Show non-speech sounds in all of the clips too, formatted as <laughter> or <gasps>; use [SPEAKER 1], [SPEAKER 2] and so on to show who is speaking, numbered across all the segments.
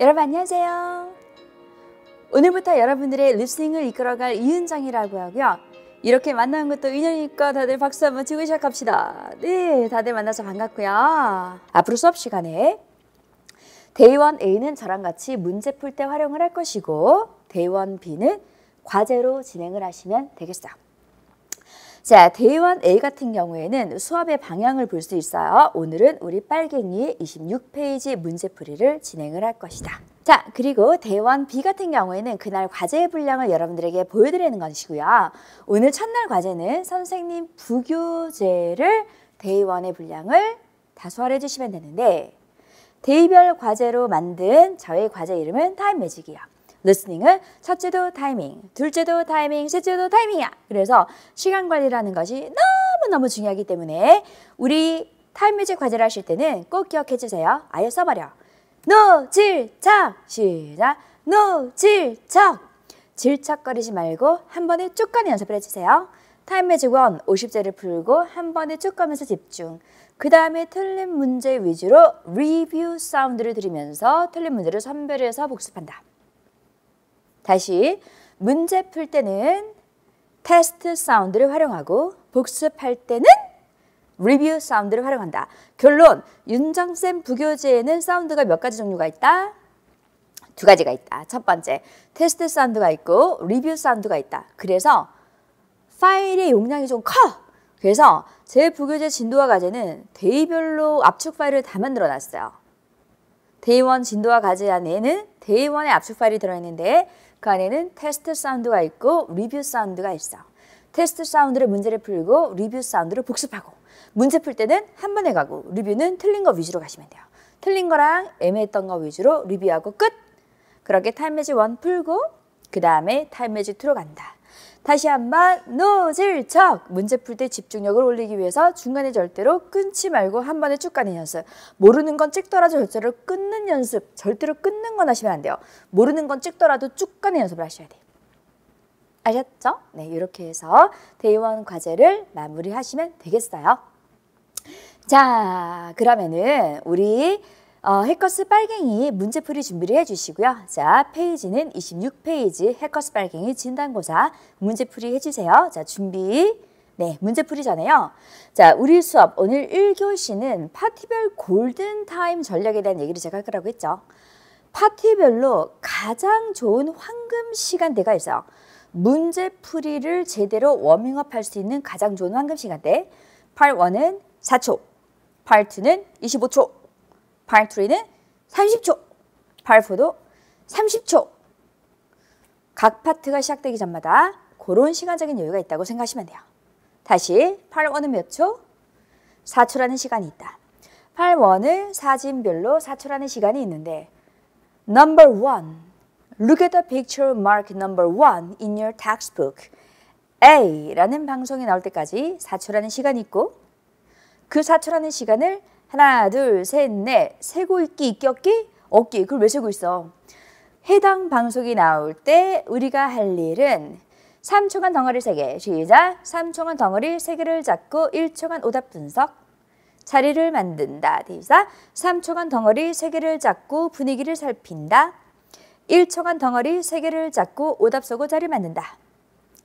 [SPEAKER 1] 여러분 안녕하세요. 오늘부터 여러분들의 립싱을 이끌어갈 이은정이라고 하고요. 이렇게 만나는 것도 인연이니까 다들 박수 한번 치고 시작합시다. 네, 다들 만나서 반갑고요. 앞으로 수업 시간에 데원 A는 저랑 같이 문제 풀 때 활용을 할 것이고 데원 B는 과제로 진행을 하시면 되겠어요. 자, 대원 A 같은 경우에는 수업의 방향을 볼 수 있어요. 오늘은 우리 빨갱이 26페이지 문제풀이를 진행을 할 것이다. 자, 그리고 대원 B 같은 경우에는 그날 과제의 분량을 여러분들에게 보여드리는 것이고요. 오늘 첫날 과제는 선생님 부교재를 대원의 의 분량을 다수화를해 주시면 되는데 대의별 과제로 만든 저의 과제 이름은 타임 매직이요. 리스닝은 첫째도 타이밍, 둘째도 타이밍, 셋째도 타이밍이야. 그래서 시간 관리라는 것이 너무너무 중요하기 때문에 우리 타임뮤직 과제를 하실 때는 꼭 기억해 주세요. 아예 써버려. 노질척 시작 노질척 질척거리지 말고 한 번에 쭉 가는 연습을 해주세요. 타임매직 원 50제를 풀고 한 번에 쭉 가면서 집중. 그 다음에 틀린 문제 위주로 리뷰 사운드를 들으면서 틀린 문제를 선별해서 복습한다. 다시 문제 풀 때는 테스트 사운드를 활용하고 복습할 때는 리뷰 사운드를 활용한다. 결론, 윤정쌤 부교재에는 사운드가 몇 가지 종류가 있다? 두 가지가 있다. 첫 번째, 테스트 사운드가 있고 리뷰 사운드가 있다. 그래서 파일의 용량이 좀 커! 그래서 제 부교재 진도와 과제는 대의별로 압축 파일을 다 만들어 놨어요. 대의원 진도와 과제 안에는 대의 원의 압축 파일이 들어있는데 그 안에는 테스트 사운드가 있고 리뷰 사운드가 있어. 테스트 사운드로 문제를 풀고 리뷰 사운드로 복습하고 문제 풀 때는 한 번에 가고 리뷰는 틀린 거 위주로 가시면 돼요. 틀린 거랑 애매했던 거 위주로 리뷰하고 끝! 그렇게 타임 매직 원 풀고 그 다음에 타임 매직 투로 간다. 다시 한 번 노질척 문제 풀 때 집중력을 올리기 위해서 중간에 절대로 끊지 말고 한 번에 쭉 가는 연습 모르는 건 찍더라도 절대로 끊는 연습 절대로 끊는 건 하시면 안 돼요 모르는 건 찍더라도 쭉 가는 연습을 하셔야 돼요 아셨죠? 네 이렇게 해서 대이원 과제를 마무리하시면 되겠어요 자 그러면은 우리 어, 해커스 빨갱이 문제풀이 준비를 해주시고요. 자, 페이지는 26페이지 해커스 빨갱이 진단고사 문제풀이 해주세요. 자, 준비. 네, 문제풀이 전에요. 자, 우리 수업 오늘 1교시는 파티별 골든타임 전략에 대한 얘기를 제가 할거라고 했죠. 파티별로 가장 좋은 황금 시간대가 있어요. 문제풀이를 제대로 워밍업 할수 있는 가장 좋은 황금 시간대. 팔 원은 4초, 팔 2는 25초, 발트리는 30초, 발포도 30초. 각 파트가 시작되기 전마다 그런 시간적인 여유가 있다고 생각하시면 돼요. 다시 팔원은몇 초? 4초라는 시간이 있다. 팔원을 사진별로 4초라는 시간이 있는데 n u m look at the picture m a r k number one in your textbook. A라는 방송이 나올 때까지 4초라는 시간이 있고 그 4초라는 시간을 하나, 둘, 셋, 넷. 세고 있기, 있겼기, 없기. 그걸 왜 세고 있어? 해당 방송이 나올 때 우리가 할 일은 3초간 덩어리 세개 시작! 3초간 덩어리 세개를 잡고 1초간 오답 분석 자리를 만든다. 대사 3초간 덩어리 세개를 잡고 분위기를 살핀다. 1초간 덩어리 세개를 잡고 오답 쏘고 자리 만든다.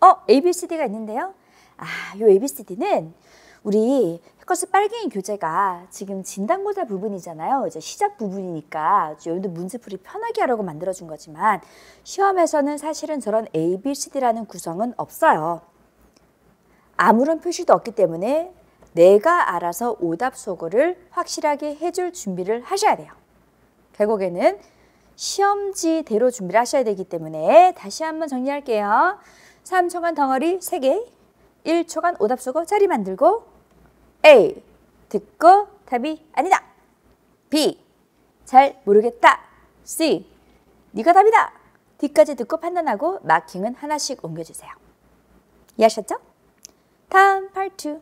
[SPEAKER 1] 어? ABCD가 있는데요. 아, 요 ABCD는 우리 그래서 빨갱이 교재가 지금 진단고사 부분이잖아요. 이제 시작 부분이니까 여러분들 문제풀이 편하게 하려고 만들어준 거지만 시험에서는 사실은 저런 A, B, C, D라는 구성은 없어요. 아무런 표시도 없기 때문에 내가 알아서 오답 소거를 확실하게 해줄 준비를 하셔야 돼요. 결국에는 시험지대로 준비를 하셔야 되기 때문에 다시 한번 정리할게요. 3초간 덩어리 3개, 1초간 오답 소거 자리 만들고 A. 듣고 답이 아니다. B. 잘 모르겠다. C. 네가 답이다. D까지 듣고 판단하고 마킹은 하나씩 옮겨주세요. 이해하셨죠? 다음 Part 2.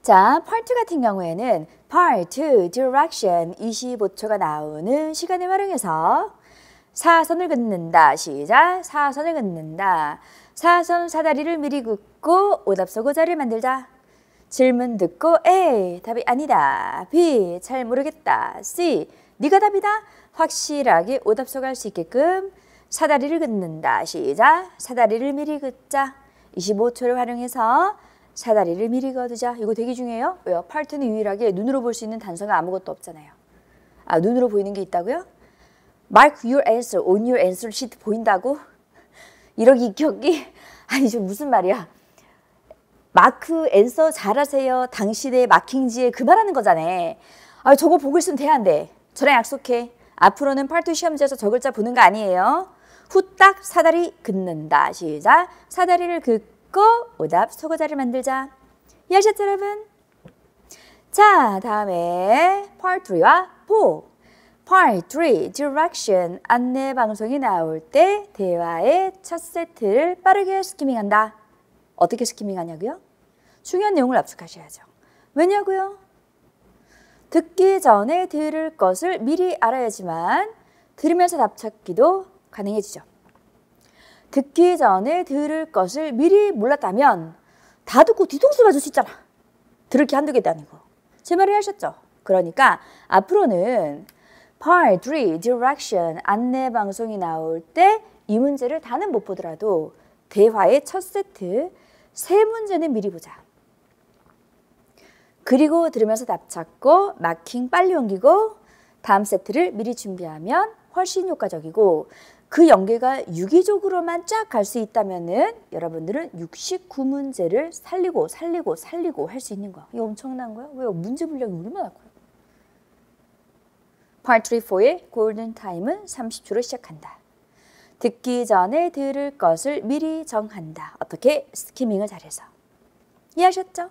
[SPEAKER 1] 자, Part 2 같은 경우에는 Part 2 Direction 25초가 나오는 시간을 활용해서 사선을 긋는다. 시작. 사선을 긋는다. 사선 사다리를 미리 긋고 오답 소고자를 만들자. 질문 듣고 A 답이 아니다. B 잘 모르겠다. C 네가 답이다. 확실하게 오답 소할수 있게끔 사다리를 긋는다. 시작. 사다리를 미리 긋자. 25초를 활용해서 사다리를 미리 걷으자. 이거 되게 중요해요. 왜요? 팔트는 유일하게 눈으로 볼 수 있는 단서가 아무것도 없잖아요. 아, 눈으로 보이는 게 있다고요? Mark your answer on your answer sheet 보인다고? 이러기 익기 <laughs> 아니, 저 무슨 말이야. 마크 앤서 잘하세요. 당신의 마킹지에 그 말하는 거잖아. 아, 저거 보고 있으면 돼안 돼. 저랑 약속해. 앞으로는 팔투 시험지에서 저 글자 보는 거 아니에요. 후딱 사다리 긋는다. 시작. 사다리를 긋고 오답 소거자를 만들자. 이해하셨죠 여러분? 자 다음에 p a 3와 4. p a 3 d i r 안내 방송이 나올 때 대화의 첫 세트를 빠르게 스키밍한다. 어떻게 스키밍하냐고요? 중요한 내용을 압축하셔야죠. 왜냐고요? 듣기 전에 들을 것을 미리 알아야지만 들으면서 답 찾기도 가능해지죠. 듣기 전에 들을 것을 미리 몰랐다면 다 듣고 뒤통수 맞을 수 있잖아. 들을 게 한두 개도 아니고. 제 말을 하셨죠? 그러니까 앞으로는 Part 3 Direction 안내 방송이 나올 때 이 문제를 다는 못 보더라도 대화의 첫 세트 세 문제는 미리 보자. 그리고 들으면서 답 찾고 마킹 빨리 옮기고 다음 세트를 미리 준비하면 훨씬 효과적이고 그 연계가 유기적으로만 쫙 갈 수 있다면은 여러분들은 69문제를 살리고 살리고 살리고 할 수 있는 거야. 이거 엄청난 거야. 왜 문제 분량이 얼마나 커요? 파트 3, 4의 골든 타임은 30초로 시작한다. 듣기 전에 들을 것을 미리 정한다. 어떻게? 스키밍을 잘해서. 이해하셨죠?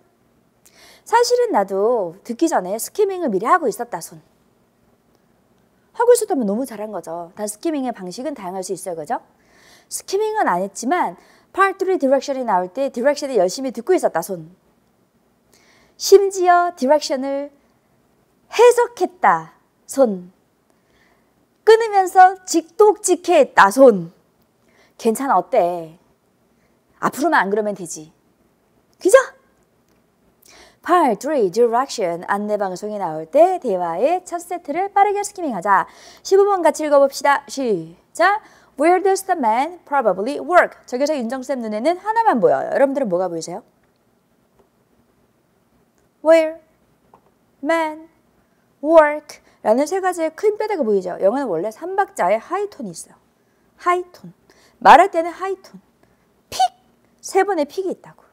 [SPEAKER 1] 사실은 나도 듣기 전에 스키밍을 미리 하고 있었다, 손. 하고 있었다면 너무 잘한 거죠. 단 스키밍의 방식은 다양할 수 있어요, 그죠? 스키밍은 안 했지만 Part 3 디렉션이 나올 때 디렉션을 열심히 듣고 있었다, 손. 심지어 디렉션을 해석했다, 손. 끊으면서 직독직해 나손. 괜찮아 어때? 앞으로만 안 그러면 되지. 그죠? Part 3 Direction 안내방송이 나올 때 대화의 첫 세트를 빠르게 스키밍하자. 15번 같이 읽어봅시다. 시작! Where does the man probably work? 저기서 윤정쌤 눈에는 하나만 보여요. 여러분들은 뭐가 보이세요? Where man work 라는 세 가지의 큰 뼈대가 보이죠. 영어는 원래 3박자의 하이톤이 있어요. 하이톤. 말할 때는 하이톤. 픽! 세 번의 픽이 있다고.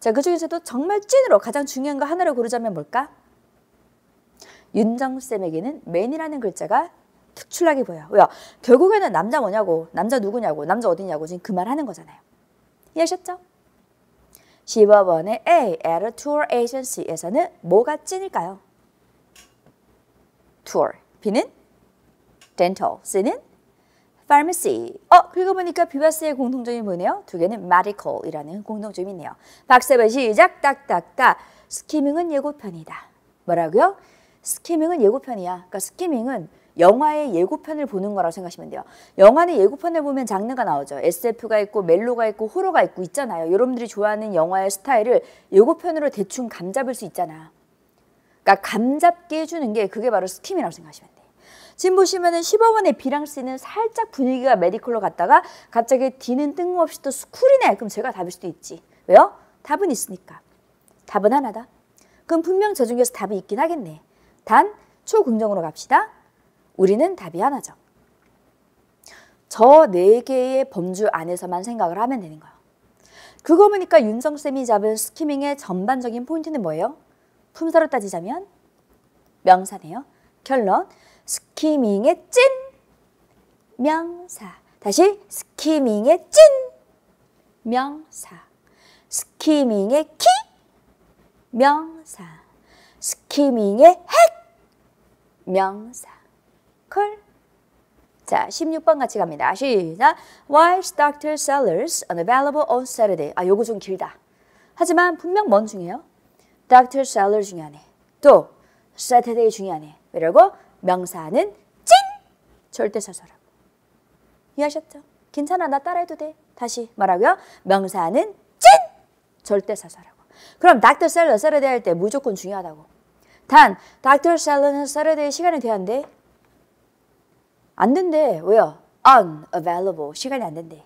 [SPEAKER 1] 자, 그 중에서도 정말 찐으로 가장 중요한 거 하나를 고르자면 뭘까? 윤정쌤에게는 맨이라는 글자가 특출나게 보여. 요 왜요? 결국에는 남자 뭐냐고, 남자 누구냐고, 남자 어디냐고 지금 그 말 하는 거잖아요. 이해하셨죠? 15번의 A, a t i t u d Agency에서는 뭐가 찐일까요? tour. B는 dental. C는 pharmacy. 어, 긁어보니까 비바스의 공통점이 뭐네요? 두 개는 medical이라는 공통점이 있네요. 박세배 시작. 딱딱딱. 스키밍은 예고편이다. 뭐라고요? 스키밍은 예고편이야. 그러니까 스키밍은 영화의 예고편을 보는 거라고 생각하시면 돼요. 영화는 예고편을 보면 장르가 나오죠. SF가 있고 멜로가 있고 호러가 있고 있잖아요. 여러분들이 좋아하는 영화의 스타일을 예고편으로 대충 감잡을 수 있잖아. 그러니까 감 잡게 해주는 게 그게 바로 스팀이라고 생각하시면 돼요. 지금 보시면은 1 0억의 비랑씨는 살짝 분위기가 메디컬로 갔다가 갑자기 D는 뜬금없이 또 스쿨이네. 그럼 제가 답일 수도 있지. 왜요? 답은 있으니까. 답은 하나다. 그럼 분명 저 중에서 답이 있긴 하겠네. 단 초긍정으로 갑시다. 우리는 답이 하나죠. 저 네 개의 범주 안에서만 생각을 하면 되는 거예요. 그거 보니까 윤정쌤이 잡은 스키밍의 전반적인 포인트는 뭐예요? 품사로 따지자면 명사네요. 결론 스키밍의 찐 명사 다시 스키밍의 찐 명사 스키밍의 키 명사 스키밍의 핵 명사 콜 자, 16번 같이 갑니다. 시작. w h i s Dr. Sellers unavailable on Saturday. 아, 요거 좀 길다. 하지만 분명 뭔중에요 닥터 s e l l 중요하네. 또 s a t u 중요하네. 이러고 명사는 찐! 절대사서라. 이해하셨죠? 괜찮아 나 따라해도 돼. 다시 말하고요. 명사는 찐! 절대사서라고. 그럼 Dr. Seller, 할때 무조건 중요하다고. 단 Dr. s e 는 s a t u 시간이 돼야 한안 된대. 왜요? unavailable. 시간이 안 된대.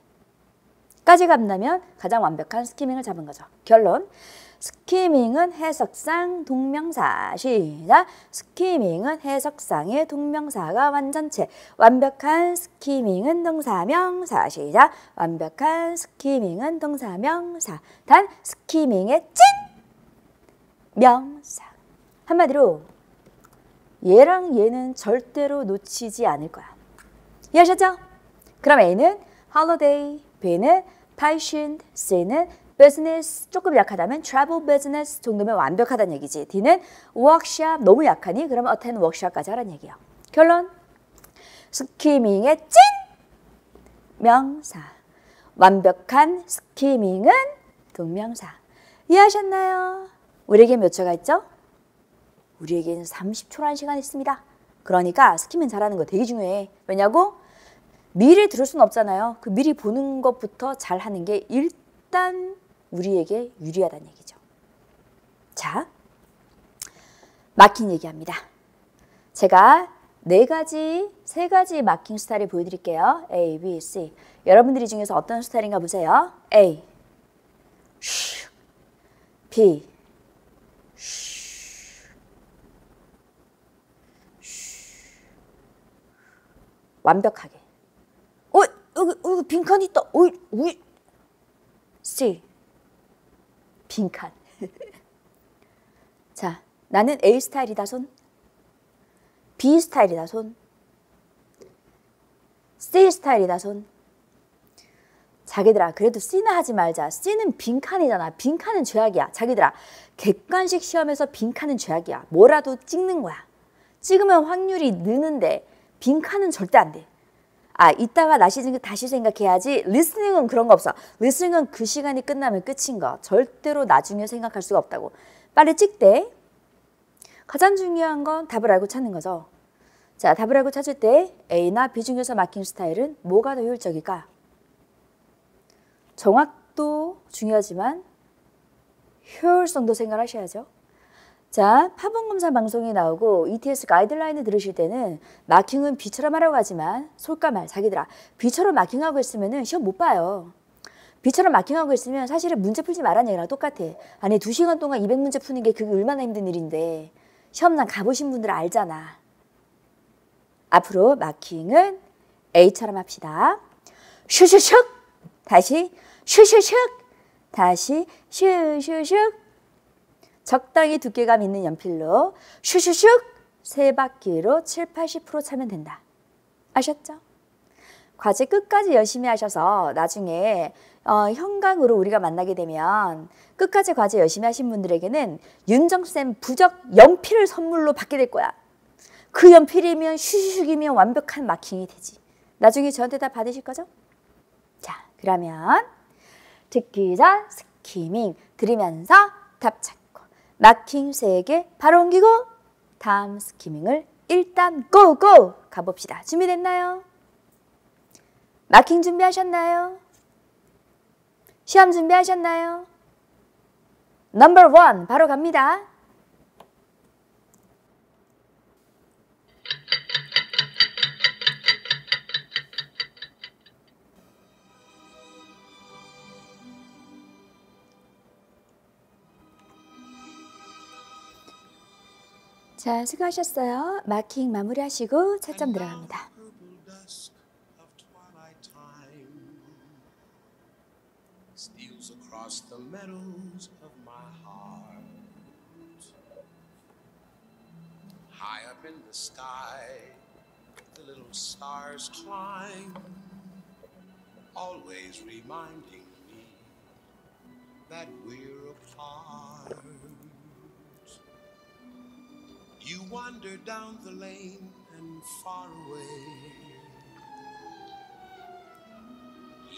[SPEAKER 1] 까지 간다면 가장 완벽한 스키밍을 잡은 거죠. 결론. 스키밍은 해석상 동명사 시작 스키밍은 해석상의 동명사가 완전체 완벽한 스키밍은 동사명사 시작 완벽한 스키밍은 동사명사 단 스키밍의 찐 명사 한마디로 얘랑 얘는 절대로 놓치지 않을 거야 이해하셨죠? 그럼 A는 holiday, B는 p a t i e n C는 business 조금 약하다면 travel business 정도면 완벽하다는 얘기지. D는 workshop 너무 약하니 그러면 attend workshop까지 하라는 얘기예요. 결론. 스키밍의 찐 명사. 완벽한 스키밍은 동명사. 이해하셨나요? 우리에게 몇 초가 있죠? 우리에게는 30초라는 시간이 있습니다. 그러니까 스키밍 잘하는 거 되게 중요해. 왜냐고? 미리 들을 수는 없잖아요. 그 미리 보는 것부터 잘하는 게 일단 우리에게 유리하다는 얘기죠. 자, 마킹 얘기합니다. 제가 네 가지, 세 가지 마킹 스타일을 보여드릴게요. A, B, C. 여러분들이 중에서 어떤 스타일인가 보세요. A. B. 완벽하게. 어, 여기, 여기 빈칸이 있다. 오, 오, C. 빈칸. <laughs> 자, 나는 A 스타일이다 손. B 스타일이다 손. C 스타일이다 손. 자기들아 그래도 C나 하지 말자. C는 빈칸이잖아. 빈칸은 죄악이야. 자기들아 객관식 시험에서 빈칸은 죄악이야. 뭐라도 찍는 거야. 찍으면 확률이 느는데 빈칸은 절대 안 돼. 아 이따가 다시, 다시 생각해야지 리스닝은 그런 거 없어. 리스닝은 그 시간이 끝나면 끝인 거. 절대로 나중에 생각할 수가 없다고. 빨리 찍대. 가장 중요한 건 답을 알고 찾는 거죠. 자, 답을 알고 찾을 때 A나 B 중에서 막힌 스타일은 뭐가 더 효율적일까? 정확도 중요하지만 효율성도 생각하셔야죠. 자, 파본검사 방송이 나오고 ETS 가이드라인을 들으실 때는 마킹은 비처럼 하라고 하지만 솔까말 자기들아 비처럼 마킹하고 있으면 시험 못 봐요. 비처럼 마킹하고 있으면 사실은 문제 풀지 말라는 얘기랑 똑같아. 아니 두시간 동안 200문제 푸는 게 그게 얼마나 힘든 일인데 시험난 가보신 분들 알잖아. 앞으로 마킹은 A처럼 합시다. 슈슈슉 다시 슈슈슉 다시 슈슈슉 적당히 두께감 있는 연필로 슈슈슉 세 바퀴로 7, 80% 차면 된다. 아셨죠? 과제 끝까지 열심히 하셔서 나중에 어, 현강으로 우리가 만나게 되면 끝까지 과제 열심히 하신 분들에게는 윤정쌤 부적 연필을 선물로 받게 될 거야. 그 연필이면 슈슈슉이면 완벽한 마킹이 되지. 나중에 저한테 다 받으실 거죠? 자, 그러면 듣기자 스키밍 들으면서 답찾 막힘 세개 바로 옮기고 다음 스키밍을 일단 고고 가봅시다. 준비됐나요? 마킹 준비하셨나요? 시험 준비하셨나요? 넘버 원 바로 갑니다. 자, 수고하셨어요. 마킹 마무리하시고 차점 들어갑니다.
[SPEAKER 2] High up in the sky, the little stars climb, always reminding me that we're apart. You wander down the lane and far away,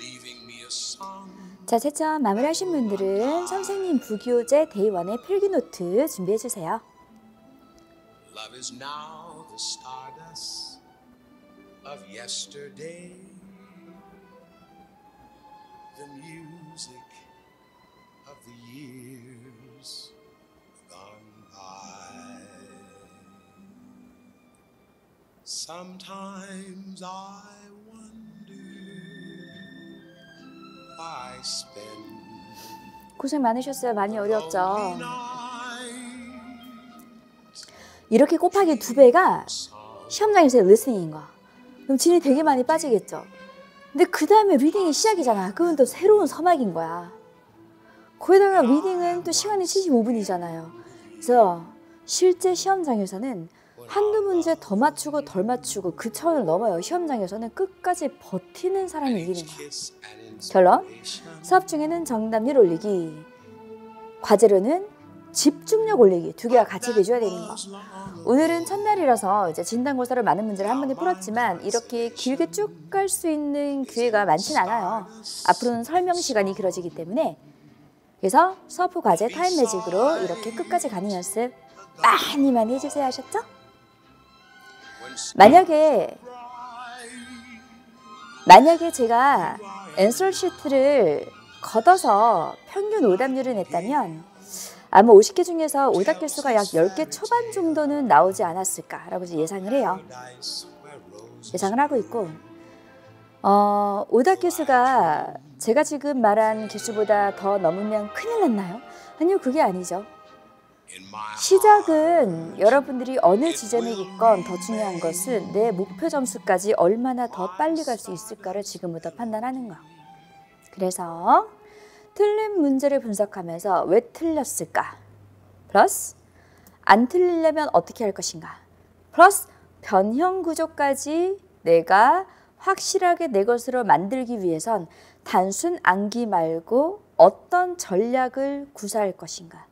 [SPEAKER 2] leaving me a song.
[SPEAKER 1] 자, 채점 마무리하신 분들은 선생님 부교재 데이원의 필기노트 준비해주세요.
[SPEAKER 2] Love is now the stardust of yesterday. The music of the year. Sometimes I wonder
[SPEAKER 1] I spend 고생 많으셨어요. 많이 어려웠죠. 이렇게 곱하기 두 배가 시험장에서 리스닝인 거 그럼 진이 되게 많이 빠지겠죠. 근데 그 다음에 리딩이 시작이잖아. 그건 또 새로운 서막인 거야. 거기다가 리딩은 또 시간이 75분이잖아요. 그래서 실제 시험장에서는 한두 문제 더 맞추고 덜 맞추고 그 차원을 넘어요. 시험장에서는 끝까지 버티는 사람이 이기는 거야. 결론, 수업 중에는 정답률 올리기, 과제로는 집중력 올리기 두 개가 같이 돼줘야 되는 거. 오늘은 첫날이라서 이제 진단고사를 많은 문제를 한 번에 풀었지만 이렇게 길게 쭉 갈 수 있는 기회가 많진 않아요. 앞으로는 설명 시간이 길어지기 때문에 그래서 수업 후 과제 타임 매직으로 이렇게 끝까지 가는 연습 많이 많이 해주세요 하셨죠? 만약에 만약에 제가 앤솔 시트를 걷어서 평균 오답률을 냈다면 아마 50개 중에서 오답 개수가 약 10개 초반 정도는 나오지 않았을까라고 예상을 해요. 예상을 하고 있고 어, 오답 개수가 제가 지금 말한 개수보다 더 넘으면 큰일 났나요? 아니요, 그게 아니죠. 시작은 여러분들이 어느 지점에 있건 더 중요한 것은 내 목표 점수까지 얼마나 더 빨리 갈 수 있을까를 지금부터 판단하는 거. 그래서 틀린 문제를 분석하면서 왜 틀렸을까? 플러스 안 틀리려면 어떻게 할 것인가? 플러스 변형 구조까지 내가 확실하게 내 것으로 만들기 위해선 단순 암기 말고 어떤 전략을 구사할 것인가?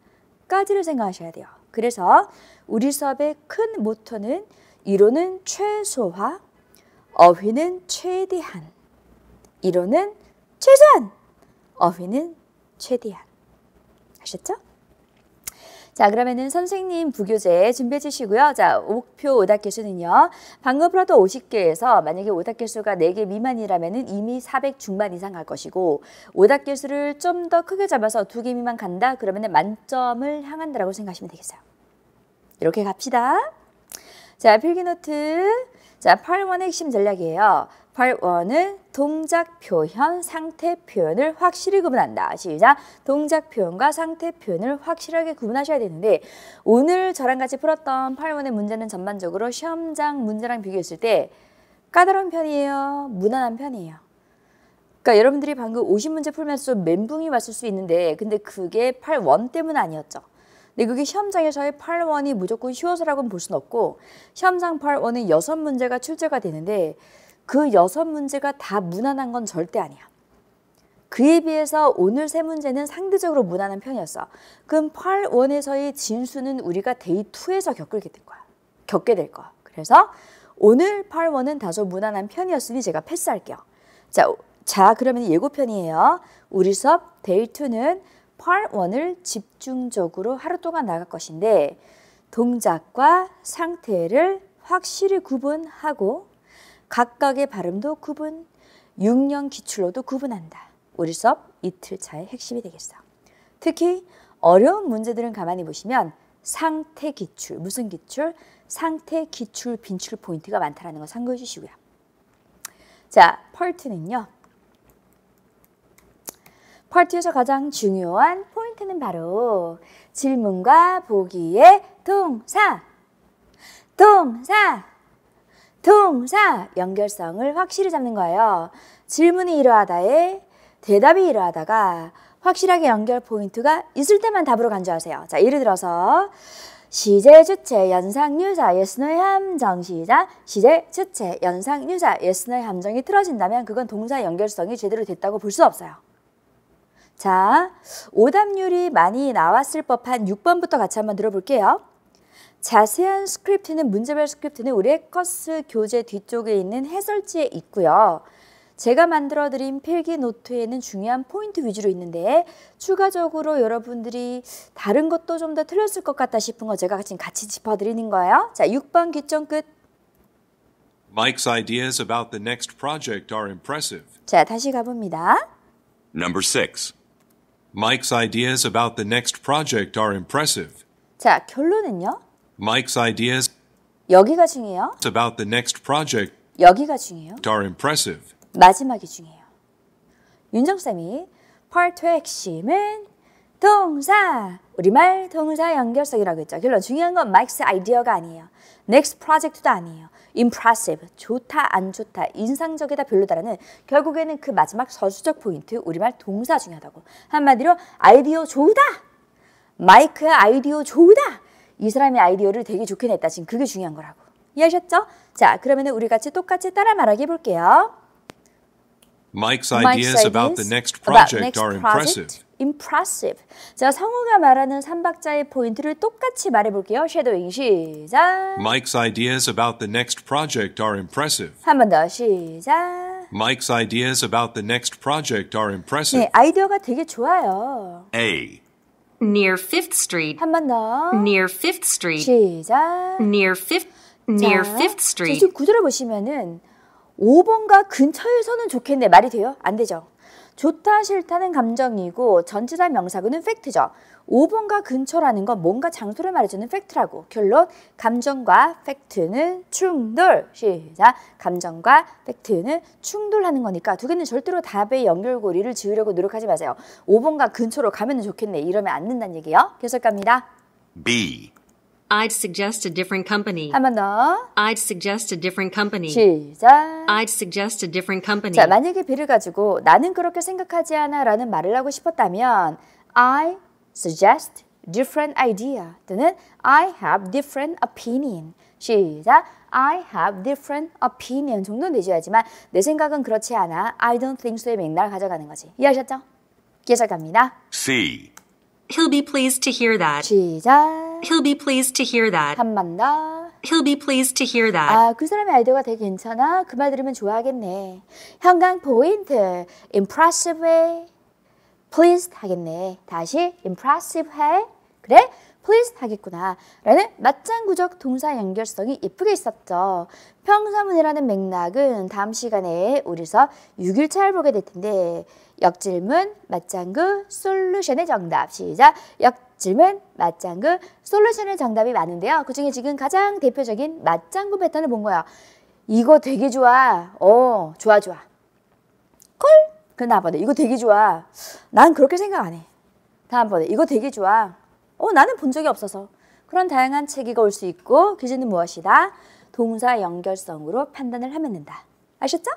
[SPEAKER 1] 가지를 생각하셔야 돼요. 그래서 우리 수업의 큰 모토는 이론은 최소화, 어휘는 최대한, 이론은 최소한, 어휘는 최대한. 아셨죠? 자, 그러면은 선생님 부교재 준비해 주시고요. 자, 목표 오답 개수는요. 방금 풀어도 50개에서 만약에 오답 개수가 4개 미만이라면은 이미 400 중반 이상 갈 것이고 오답 개수를 좀 더 크게 잡아서 2개 미만 간다. 그러면은 만점을 향한다라고 생각하시면 되겠어요. 이렇게 갑시다. 자, 필기노트. 자, 8원의 핵심 전략이에요. Part 1은 동작 표현, 상태 표현을 확실히 구분한다. 시작! 동작 표현과 상태 표현을 확실하게 구분하셔야 되는데 오늘 저랑 같이 풀었던 Part 1의 문제는 전반적으로 시험장 문제랑 비교했을 때 까다로운 편이에요? 무난한 편이에요? 그러니까 여러분들이 방금 50문제 풀면서 멘붕이 왔을 수 있는데 근데 그게 8원 때문 아니었죠. 근데 그게 시험장에서의 8원이 무조건 쉬워서라고는 볼 수는 없고 시험장 8원은 6문제가 출제가 되는데 그 여섯 문제가 다 무난한 건 절대 아니야. 그에 비해서 오늘 세 문제는 상대적으로 무난한 편이었어. 그럼 팔 원에서의 진수는 우리가 데이 투에서 겪게 될 거야. 겪게 될 거야. 그래서 오늘 팔 원은 다소 무난한 편이었으니 제가 패스할게요. 자, 자 그러면 예고편이에요. 우리 수업 데이 투는 팔 원을 집중적으로 하루 동안 나갈 것인데 동작과 상태를 확실히 구분하고 각각의 발음도 구분, 6년 기출로도 구분한다. 우리 수업 이틀 차의 핵심이 되겠어. 특히 어려운 문제들은 가만히 보시면 상태 기출, 무슨 기출? 상태 기출 빈출 포인트가 많다라는 거 참고해 주시고요. 자, 펄트는요. 펄트에서 가장 중요한 포인트는 바로 질문과 보기의 동사! 동사! 동사 연결성을 확실히 잡는 거예요. 질문이 이러하다에 대답이 이러하다가 확실하게 연결 포인트가 있을 때만 답으로 간주하세요. 자, 예를 들어서 시제 주체 연상 유사 예스노의 함정 시작 시제 주체 연상 유사 예스노의 함정이 틀어진다면 그건 동사 연결성이 제대로 됐다고 볼 수 없어요. 자, 오답률이 많이 나왔을 법한 6번부터 같이 한번 들어볼게요. 자세한 스크립트는 문제별 스크립트는 우리 해커스 교재 뒤쪽에 있는 해설지에 있고요. 제가 만들어드린 필기 노트에는 중요한 포인트 위주로 있는데 추가적으로 여러분들이 다른 것도 좀 더 틀렸을 것 같다 싶은 거 제가 지금 같이 짚어드리는 거예요. 자, 6번 귀점 끝.
[SPEAKER 3] Mike's ideas about the next project are impressive.
[SPEAKER 1] 자, 다시 가봅니다.
[SPEAKER 3] Number 6. Mike's ideas about the next project are impressive.
[SPEAKER 1] 자, 결론은요?
[SPEAKER 3] Mike's ideas
[SPEAKER 1] 여기가 중요해요.
[SPEAKER 3] about the next project
[SPEAKER 1] 여기가 중요해요.
[SPEAKER 3] are impressive.
[SPEAKER 1] 마지막이 중요해요. 윤정쌤이 파트 핵심은 동사! 우리말 동사 연결성이라고 했죠. 결론 중요한 건 마이크스 아이디어가 아니에요. 넥스트 프로젝트도 아니에요. i m p r e 좋다, 안 좋다, 인상적이다, 별로다라는 결국에는 그 마지막 서술적 포인트, 우리말 동사 중요하다고. 한마디로 아이디어 좋다! 마이크의 아이디어 좋다! 이 사람의 아이디어를 되게 좋게 냈다. 지금 그게 중요한 거라고. 이해하셨죠? 자, 그러면 우리 같이 똑같이 따라 말하기 해볼게요.
[SPEAKER 3] Mike's ideas, Mike's ideas about the next project next are impressive.
[SPEAKER 1] impressive. 자, 성우가 말하는 3박자의 포인트를 똑같이 말해 볼게요. 쉐도잉 시작.
[SPEAKER 3] Mike's ideas about the next project are impressive.
[SPEAKER 1] 한 번 더 시작.
[SPEAKER 3] Mike's ideas about the next project are impressive.
[SPEAKER 1] 네, 아이디어가 되게 좋아요. A. near Fifth Street. 한번 더. near Fifth Street. 시작. near Fifth near Fifth Street. 지금 구조를 보시면은 5번과 근처에서는 좋겠네 말이 돼요? 안 되죠. 좋다 싫다는 감정이고 전치사 명사구는 팩트죠. 5번과 근처라는 건 뭔가 장소를 말해주는 팩트라고. 결론, 감정과 팩트는 충돌. 시작. 감정과 팩트는 충돌하는 거니까 두 개는 절대로 답의 연결고리를 지으려고 노력하지 마세요. 5번과 근처로 가면 좋겠네. 이러면 안는다는 얘기예요. 계속 갑니다. B.
[SPEAKER 4] I'd suggest a different company. 한번 더. I'd suggest a different company. 시작. I'd suggest a different company. 자, 만약에
[SPEAKER 1] 비를 가지고 나는 그렇게 생각하지 않아라는 말을 하고 싶었다면 I suggest different idea 또는 I have different opinion 시작 I have different opinion 정도는 내줘야지만 내 생각은 그렇지 않아 I don't think so의 맥락을 가져가는 거지 이해하셨죠? 계속 갑니다
[SPEAKER 4] C He'll be pleased to hear that 시작
[SPEAKER 1] He'll be pleased to hear that 한번더 He'll be pleased to hear that. 아, 그 사람의 아이디어가 되게 괜찮아. 그 말 들으면 좋아하겠네. 현강 포인트. Impressive way. pleased 하겠네. 다시 impressive 해. 그래? pleased 하겠구나 라는 맞장 구적 동사 연결성이 예쁘게 있었죠. 평사문이라는 맥락은 다음 시간에 우리서 6일차를 보게 될 텐데 역질문, 맞장구, 솔루션의 정답 시작! 역질문, 맞장구, 솔루션의 정답이 많은데요. 그 중에 지금 가장 대표적인 맞장구 패턴을 본 거예요. 이거 되게 좋아. 어, 좋아 좋아. 콜! 그 다음번에 이거 되게 좋아. 난 그렇게 생각 안 해. 다음번에 이거 되게 좋아. 어 나는 본 적이 없어서. 그런 다양한 체계가 올 수 있고 규제는 무엇이다? 동사 연결성으로 판단을 하면 된다. 아셨죠?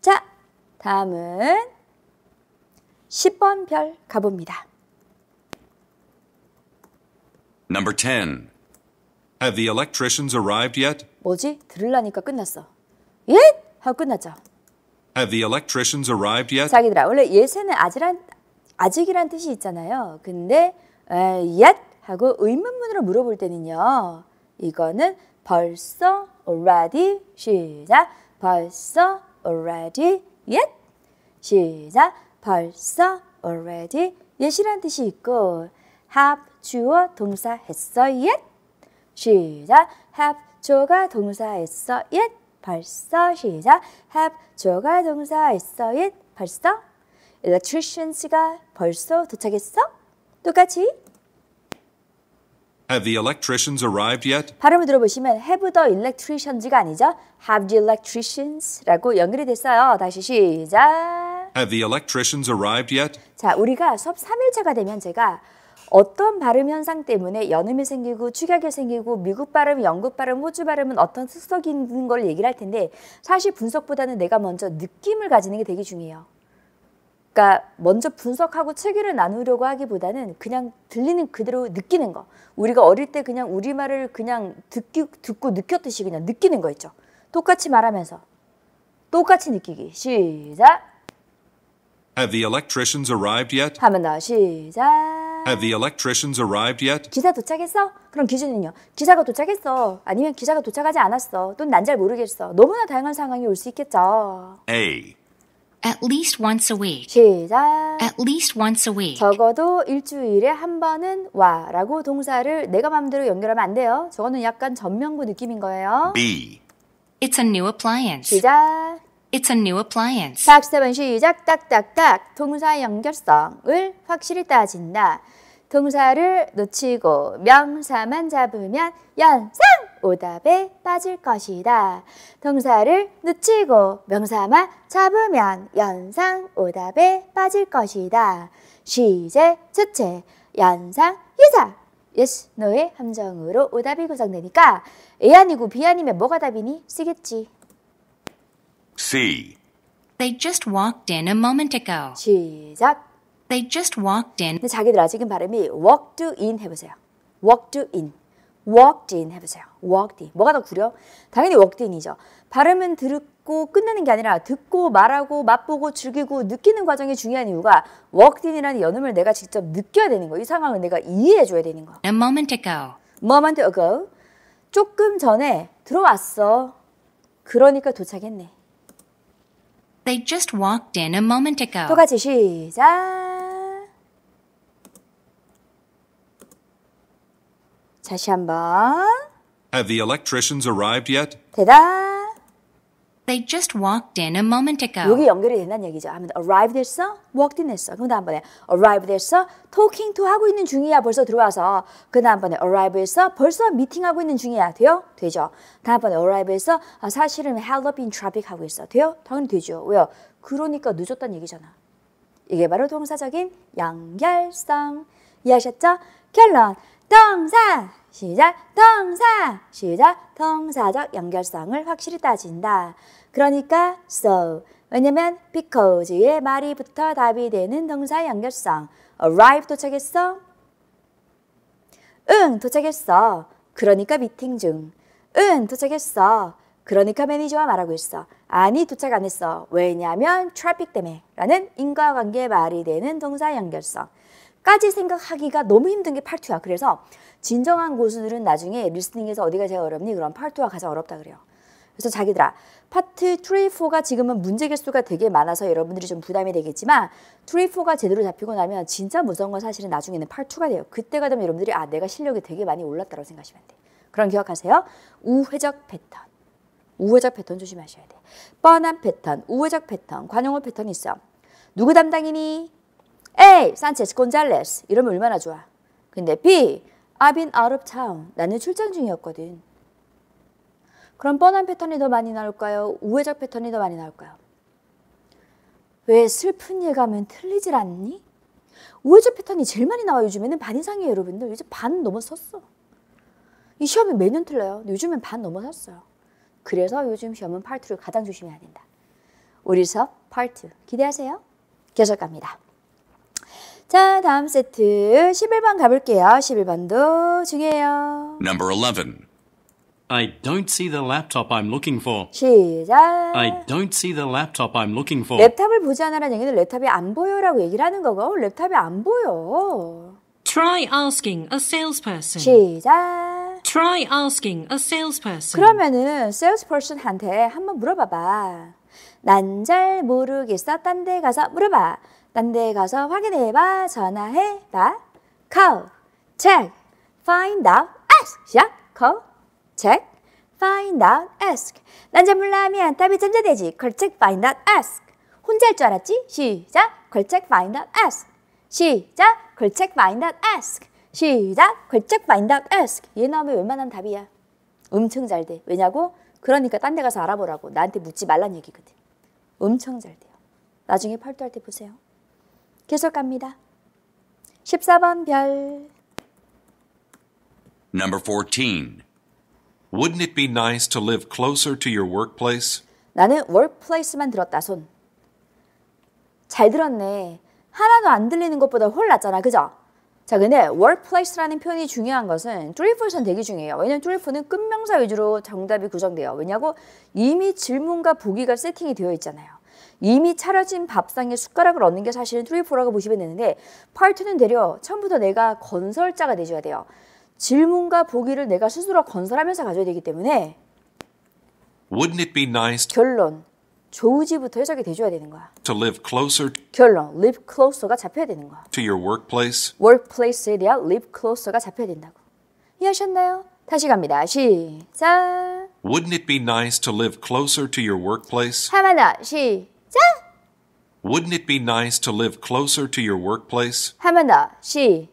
[SPEAKER 1] 자, 다음은 10번 별 가봅니다.
[SPEAKER 3] Number 10. Have the electricians arrived yet?
[SPEAKER 1] 뭐지? 들으려니까 끝났어. 예? 하고 끝났죠.
[SPEAKER 3] Have the electricians arrived yet?
[SPEAKER 1] 자기들아 원래 예세는 아직란 아직이란 뜻이 있잖아요. 근데 에, yet 하고 의문문으로 물어볼 때는요. 이거는 벌써 already 시작 벌써 already yet 시작 벌써 already yet이란 뜻이 있고 have 주어 동사 했어 yet 시작 have 주어가 동사 했어 yet 벌써 시작. have 주어가 동사 is it 벌써 electricians가 벌써 도착했어? 똑같이
[SPEAKER 3] Have the electricians arrived yet?
[SPEAKER 1] 발음을 들어보시면 have the electricians가 아니죠. have the electricians라고 연결이 됐어요. 다시 시작.
[SPEAKER 3] Have the electricians arrived yet?
[SPEAKER 1] 자, 우리가 수업 3일차가 되면 제가 어떤 발음 현상 때문에 연음이 생기고 축약이 생기고 미국 발음, 영국 발음, 호주 발음은 어떤 특성이 있는 걸 얘기를 할 텐데 사실 분석보다는 내가 먼저 느낌을 가지는 게 되게 중요해요. 그러니까 먼저 분석하고 체계를 나누려고 하기보다는 그냥 들리는 그대로 느끼는 거. 우리가 어릴 때 그냥 우리말을 그냥 듣기, 듣고 느꼈듯이 그냥 느끼는 거 있죠. 똑같이 말하면서 똑같이 느끼기. 시작.
[SPEAKER 3] Have the electricians arrived yet?
[SPEAKER 1] 하면 나 시작.
[SPEAKER 3] Have the electricians arrived yet?
[SPEAKER 1] 기사 도착했어? 그럼 기준은요. 기사가 도착했어. 아니면 기사가 도착하지 않았어. 또는 난잘 모르겠어. 너무나 다양한 상황이 올 수 있겠죠. A. At least once a week. 시작. At least once a week. 적어도 일주일에 한 번은 와라고 동사를 내가 마음대로 연결하면 안 돼요. 저거는 약간 전명구 느낌인 거예요. B. It's a new appliance. 시작. It's a new appliance. 47번 시작. 딱딱딱. 동사 연결성을 확실히 따진다. 동사를 놓치고 명사만 잡으면 연상 오답에 빠질 것이다. 동사를 놓치고 명사만 잡으면 연상 오답에 빠질 것이다. 시제, 수체, 연상, 유사. yes, no의 함정으로 오답이 구성되니까 A 아니고 B 아니면 뭐가 답이니? 쓰겠지. C. They just walked in a moment ago. 시작. They just walked in. 근데 자기들 아직은 발음이 walked in 해보세요. walked in. walked in 해보세요. walked in. 뭐가 더 구려? 당연히 walked in이죠. 발음은 듣고 끝내는 게 아니라 듣고 말하고 맛보고 즐기고 느끼는 과정이 중요한 이유가 walked in이라는 연음을 내가 직접 느껴야 되는 거예요. 이 상황을 내가 이해해줘야 되는 거예요. A moment ago. moment ago. 조금 전에 들어왔어. 그러니까 도착했네.
[SPEAKER 4] They just walked in a moment ago. 똑같이
[SPEAKER 1] 시작. 다시 한번.
[SPEAKER 3] Have the electricians arrived yet?
[SPEAKER 1] 대답. They just walked in a moment ago. 여기 연결이 된다는 얘기죠. 하면 arrived 했어, walked in 했어. 그럼 다음번에 arrived 했어, talking to 하고 있는 중이야. 벌써 들어와서. 그 다음번에 arrive 했어, 벌써 미팅하고 있는 중이야. 돼요? 되죠. 다음번에 arrive 했어, 아, 사실은 held up in traffic 하고 있어. 돼요? 당연히 되죠. 왜요? 그러니까 늦었다는 얘기잖아. 이게 바로 동사적인 연결성. 이해하셨죠? 결론, 동사! 시작 동사 시작 동사적 연결성을 확실히 따진다. 그러니까 so 왜냐면 because의 말이 붙어 답이 되는 동사 연결성 arrive 도착했어? 응 도착했어. 그러니까 미팅 중. 응 도착했어. 그러니까 매니저와 말하고 있어. 아니 도착 안 했어. 왜냐면 트래픽 때문에 라는 인과관계 말이 되는 동사 연결성. 까지 생각하기가 너무 힘든 게 팔투야. 그래서 진정한 고수들은 나중에 리스닝에서 어디가 제일 어렵니? 그럼 팔투와 가장 어렵다 그래요. 그래서 자기들아 파트 3, 4가 지금은 문제 개수가 되게 많아서 여러분들이 좀 부담이 되겠지만 3, 4가 제대로 잡히고 나면 진짜 무서운 건 사실은 나중에는 파트 2가 돼요. 그때가 되면 여러분들이 아 내가 실력이 되게 많이 올랐다고 생각하시면 돼. 그럼 기억하세요. 우회적 패턴. 우회적 패턴 조심하셔야 돼. 뻔한 패턴, 우회적 패턴, 관용어 패턴이 있어. 누구 담당이니? A. 산체스 곤잘레스 이러면 얼마나 좋아. 근데 B. I've been out of town. 나는 출장 중이었거든. 그럼 뻔한 패턴이 더 많이 나올까요? 우회적 패턴이 더 많이 나올까요? 왜 슬픈 예감은 틀리질 않니? 우회적 패턴이 제일 많이 나와요. 요즘에는 반 이상이에요. 여러분들. 이제 반 넘어섰어. 이 시험이 매년 틀려요. 요즘엔 반 넘어섰어요. 그래서 요즘 시험은 파트를 가장 조심해야 된다. 우리 수업 파트 기대하세요. 계속 갑니다. 자, 다음 세트 11번 가볼게요. 11번도 중요해요.
[SPEAKER 2] Number 11. I don't see the laptop I'm looking for.
[SPEAKER 1] 시작.
[SPEAKER 2] I don't see the laptop I'm looking for.
[SPEAKER 1] 랩탑을 보지 않아라는 얘기는 랩탑이 안 보여라고 얘기를 하는 거고 랩탑이 안 보여. Try
[SPEAKER 5] asking a salesperson. 시작. Try asking a salesperson.
[SPEAKER 1] 그러면은 salesperson한테 한번 물어봐봐. 난 잘 모르겠어. 딴 데 가서 물어봐. 딴데 가서 확인해봐, 전화해봐. Call, check, find out, ask. 시작. Call, check, find out, ask. 난 잘 몰라 하면 답이 잠자되지. Call, check, find out, ask. 혼자 할 줄 알았지? 시작. Call, check, find out, ask. 시작. Call, check, find out, ask. 시작. Call, check, find out, ask. 얘 나오면 웬만한 답이야. 엄청 잘 돼. 왜냐고? 그러니까 딴 데 가서 알아보라고. 나한테 묻지 말란 얘기거든. 엄청 잘 돼요. 나중에 팔도할 때 보세요. 계속 갑니다. 14번 별.
[SPEAKER 3] Number 14. Wouldn't it be nice to live closer to your workplace?
[SPEAKER 1] 나는 workplace만 들었다 손. 잘 들었네. 하나도 안 들리는 것보다 훨 낫잖아. 그죠? 자, 근데 workplace라는 표현이 중요한 것은 트리플선 대기 중이에요. 왜냐면 트리플는 끝명사 위주로 정답이 구성돼요. 왜냐고 이미 질문과 보기가 세팅이 되어 있잖아요. 이미 차려진 밥상에 숟가락을 얹는 게 사실은 트리이포라고 보시면 되는데 파이트는 되려 처음부터 내가 건설자가 되줘야 돼요. 질문과 보기를 내가 스스로 건설하면서 가져야 되기 때문에
[SPEAKER 3] Wouldn't it be nice
[SPEAKER 1] 결론 조지부터 해석이 되줘야 되는 거야.
[SPEAKER 3] To live closer
[SPEAKER 1] 결론 live closer가 잡혀야 되는 거야.
[SPEAKER 3] To your workplace
[SPEAKER 1] workplace에 대한 live closer가 잡혀야 된다고. 이해하셨나요? 다시 갑니다. 시작.
[SPEAKER 3] Wouldn't it be nice to live closer to your workplace?
[SPEAKER 1] 하나, 시.
[SPEAKER 3] Wouldn't it be nice to live closer to your workplace?
[SPEAKER 1] 하면 더 시작!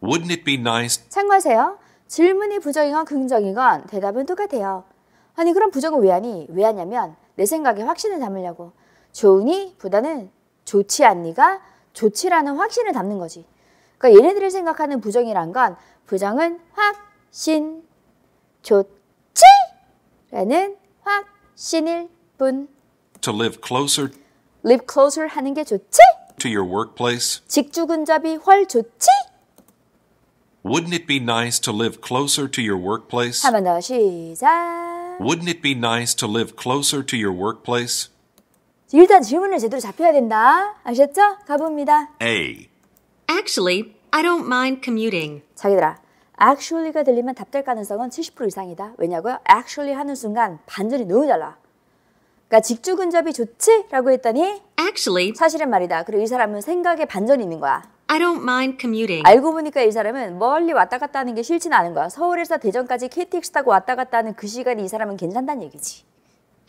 [SPEAKER 3] Wouldn't it be nice?
[SPEAKER 1] 참고하세요. 질문이 부정이건 긍정이건 대답은 똑같아요. 아니 그럼 부정은 왜 하니? 왜 하냐면 내 생각에 확신을 담으려고. 좋으니 보다는 좋지 않니가 좋지라는 확신을 담는 거지. 그러니까 얘네들이 생각하는 부정이란 건 부정은 확신, 좋지라는 확신일 뿐.
[SPEAKER 3] To live closer
[SPEAKER 1] live closer 하는 게 좋지?
[SPEAKER 3] To your workplace?
[SPEAKER 1] 직주근접이 훨 좋지?
[SPEAKER 3] Wouldn't it be nice to live closer to your workplace?
[SPEAKER 1] 한번더 시작.
[SPEAKER 3] Wouldn't it be nice to live closer to your workplace?
[SPEAKER 1] 일단 질문을 제대로 잡혀야 된다. 아셨죠? 가봅니다. A. Actually, I don't mind commuting. 자기들아, actually가 들리면 답될 가능성은 70% 이상이다. 왜냐고요? actually 하는 순간 반전이 너무 달라. 그러니까 직주 근접이 좋지라고 했더니 Actually, 사실은 말이다. 그리고 이 사람은 생각에 반전이 있는 거야. I don't mind commuting. 알고 보니까 이 사람은 멀리 왔다 갔다 하는 게 싫진 않은 거야. 서울에서 대전까지 KTX 타고 왔다 갔다 하는 그 시간이 이 사람은 괜찮다는 얘기지.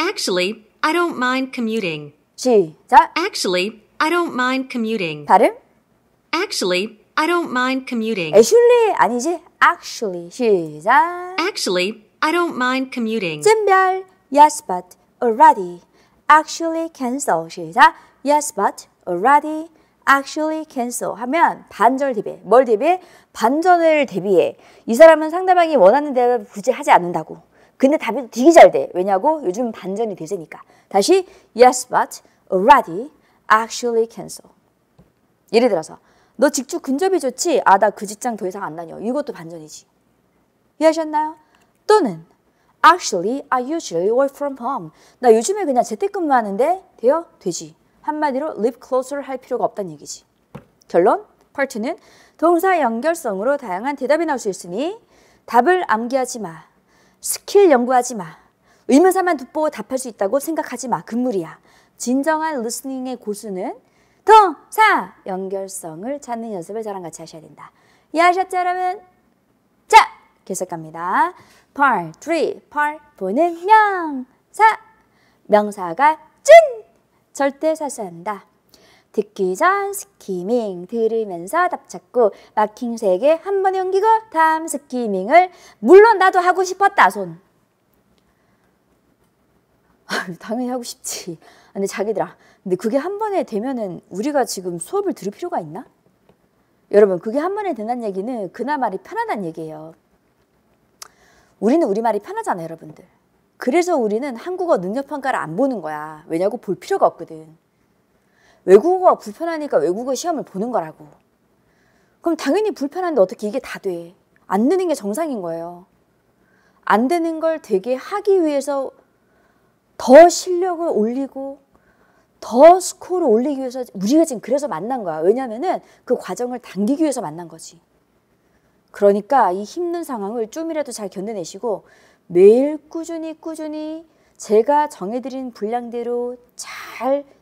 [SPEAKER 4] Actually, I don't mind commuting. 시작. Actually, I don't mind commuting. 발음? Actually, I don't mind commuting.
[SPEAKER 1] 애슐리 아니지? Actually. 시작. Actually, I don't mind commuting. 찐별. Yes, but. already, actually cancel 시작. Yes, but already, actually cancel 하면 반절 대비뭘대비 반전을 대비해. 이 사람은 상대방이 원하는 대답을 굳이 하지 않는다고. 근데 답이 되게 잘 돼. 왜냐고? 요즘 반전이 되니까. 다시 yes, but already, actually cancel. 예를 들어서 너 직주 근접이 좋지? 아, 나 그 직장 더 이상 안 다녀. 이것도 반전이지. 이해하셨나요? 또는 Actually, I usually work from home. 나 요즘에 그냥 재택근무하는데 돼요? 되지. 한마디로 live closer 할 필요가 없다는 얘기지. 결론, 파트는 동사 연결성으로 다양한 대답이 나올 수 있으니 답을 암기하지 마. 스킬 연구하지 마. 의문사만 돋보고 답할 수 있다고 생각하지 마. 금물이야. 진정한 리스닝의 고수는 동사 연결성을 찾는 연습을 저랑 같이 하셔야 된다. 이해하셨죠, 여러분? 자, 계속 갑니다. p 트리, t 보는 명사. 명사가 찐! 절대사수한다. 듣기 전 스키밍, 들으면서 답 찾고 마킹 세개한 번에 옮기고 다음 스키밍을 물론 나도 하고 싶었다, 손. 아, 당연히 하고 싶지. 근데 자기들아, 근데 그게 한 번에 되면은 우리가 지금 수업을 들을 필요가 있나? 여러분, 그게 한 번에 된다는 얘기는 그나마 편하다 얘기예요. 우리는 우리말이 편하잖아요, 여러분들. 그래서 우리는 한국어 능력평가를 안 보는 거야. 왜냐고 볼 필요가 없거든. 외국어가 불편하니까 외국어 시험을 보는 거라고. 그럼 당연히 불편한데 어떻게 이게 다 돼. 안 되는 게 정상인 거예요. 안 되는 걸 되게 하기 위해서 더 실력을 올리고 더 스코어를 올리기 위해서 우리가 지금 그래서 만난 거야. 왜냐면은 그 과정을 당기기 위해서 만난 거지. 그러니까 이 힘든 상황을 좀이라도 잘 견뎌내시고 매일 꾸준히 꾸준히 제가 정해드린 분량대로 잘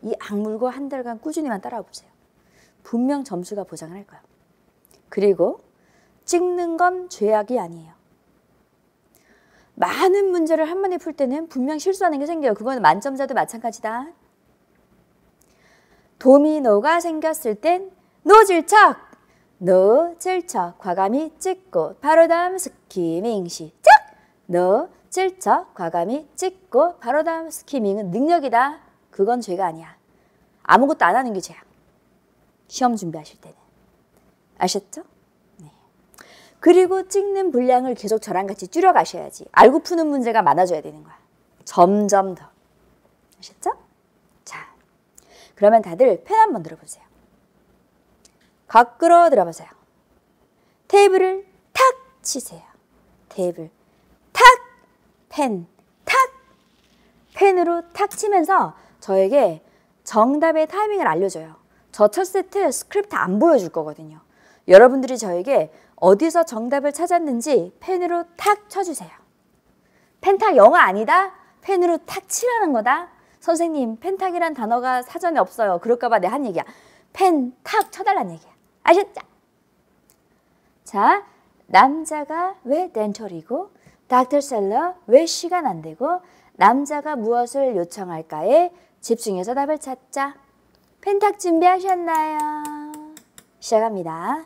[SPEAKER 1] 이 악물고 한 달간 꾸준히만 따라와 보세요. 분명 점수가 보장을 할 거예요. 그리고 찍는 건 죄악이 아니에요. 많은 문제를 한번에 풀 때는 분명 실수하는 게 생겨요. 그건 만점자도 마찬가지다. 도미노가 생겼을 땐 노질착! 너 질척 과감히 찍고 바로 다음 스키밍 시작! 너 질척 과감히 찍고 바로 다음 스키밍은 능력이다. 그건 죄가 아니야. 아무것도 안 하는 게 죄야. 시험 준비하실 때는. 아셨죠? 네. 그리고 찍는 분량을 계속 저랑 같이 줄여가셔야지. 알고 푸는 문제가 많아져야 되는 거야. 점점 더. 아셨죠? 자, 그러면 다들 펜 한번 들어보세요. 거꾸로 들어보세요. 테이블을 탁 치세요. 테이블 탁 펜, 탁 펜으로 탁 치면서 저에게 정답의 타이밍을 알려줘요. 저 첫 세트 스크립트 안 보여줄 거거든요. 여러분들이 저에게 어디서 정답을 찾았는지 펜으로 탁 쳐주세요. 펜탁 영어 아니다? 펜으로 탁 치라는 거다? 선생님 펜탁이란 단어가 사전에 없어요. 그럴까봐 내 한 얘기야. 펜 탁 쳐달란 얘기야. 아셨죠? 자, 남자가 왜 렌털이고 닥터셀러 왜 시간 안 되고 남자가 무엇을 요청할까에 집중해서 답을 찾자. 펜탁 준비하셨나요? 시작합니다.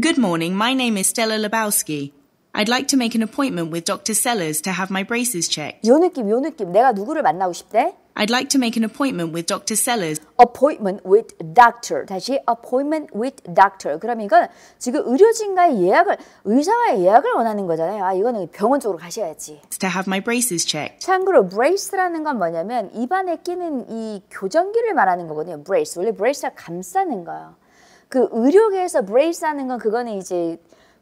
[SPEAKER 6] Good morning. My name is Stella Lebowski. I'd like to make an appointment with Dr. Sellers
[SPEAKER 1] to have my braces checked. 요 느낌, 요 느낌. 내가 누구를 만나고 싶대? I'd like to make an appointment with Dr. Sellers. appointment with doctor. 다시 appointment with doctor. 그럼 이건 지금 의료진과의 예약을 의사와의 예약을 원하는 거잖아요. 아, 이거는 병원 쪽으로 가셔야지.
[SPEAKER 6] to have my braces checked.
[SPEAKER 1] 참고로 brace라는 건 뭐냐면 입안에 끼는 이 교정기를 말하는 거거든요. brace. 원래 brace가 감싸는 거예요. 그 의료계에서 brace 하는 건 그거는 이제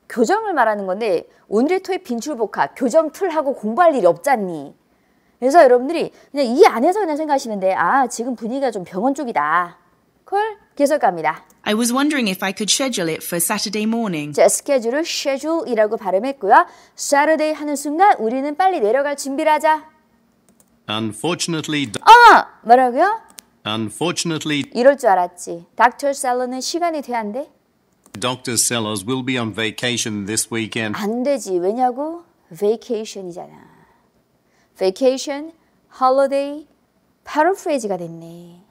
[SPEAKER 1] 교정을 말하는 건데 오늘의 토의 빈출복합 교정 틀하고 공부할 일이 없잖니. 그래서 여러분들이 그냥 이 안에서 그냥 생각하시는데 아 지금 분위기가 좀 병원 쪽이다. 콜 기술가입니다.
[SPEAKER 6] I was wondering if I could schedule it for
[SPEAKER 1] Saturday morning. 자, 스케줄을 schedule이라고 발음했고요. Saturday 하는 순간 우리는 빨리 내려갈 준비를 하자.
[SPEAKER 2] Unfortunately.
[SPEAKER 1] 아 뭐라고요?
[SPEAKER 2] Unfortunately.
[SPEAKER 1] 이럴 줄 알았지. 닥터 셀러는 시간이 돼야 한대.
[SPEAKER 2] Dr. Sellers will be on vacation this weekend.
[SPEAKER 1] 안 되지. 왜냐고? vacation이잖아. vacation, holiday, paraphrase가 됐네.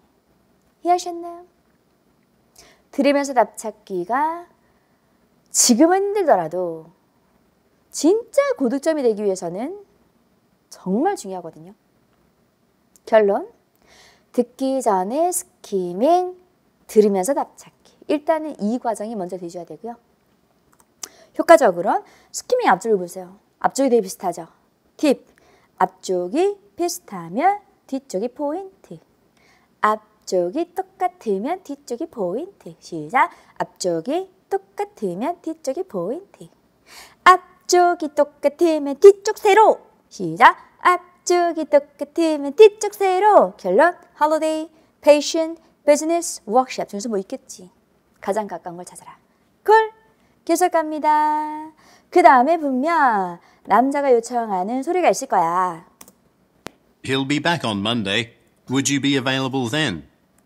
[SPEAKER 1] 이해하셨나요? 들으면서 답 찾기가 지금은 힘들더라도 진짜 고득점이 되기 위해서는 정말 중요하거든요. 결론 듣기 전에 스키밍, 들으면서 답 찾기. 일단은 이 과정이 먼저 되셔야 되고요. 효과적으로 스키밍 앞줄을 보세요. 앞줄이 되게 비슷하죠. 팁, 앞쪽이 비슷하면 뒤쪽이 포인트. 앞쪽이 똑같으면 뒤쪽이 포인트. 시작. 앞쪽이 똑같으면 뒤쪽이 포인트. 앞쪽이 똑같으면 뒤쪽 세로. 시작. 앞쪽이 똑같으면 뒤쪽 세로. 결론. h o 데이 d a y patient, b u 중에서 뭐 있겠지? 가장 가까운 걸 찾아라. 콜! 계속 갑니다. 그 다음에 보면 남자가 요청하는 소리가 있을 거야.
[SPEAKER 2] He'll be back on Monday. Would you be available then?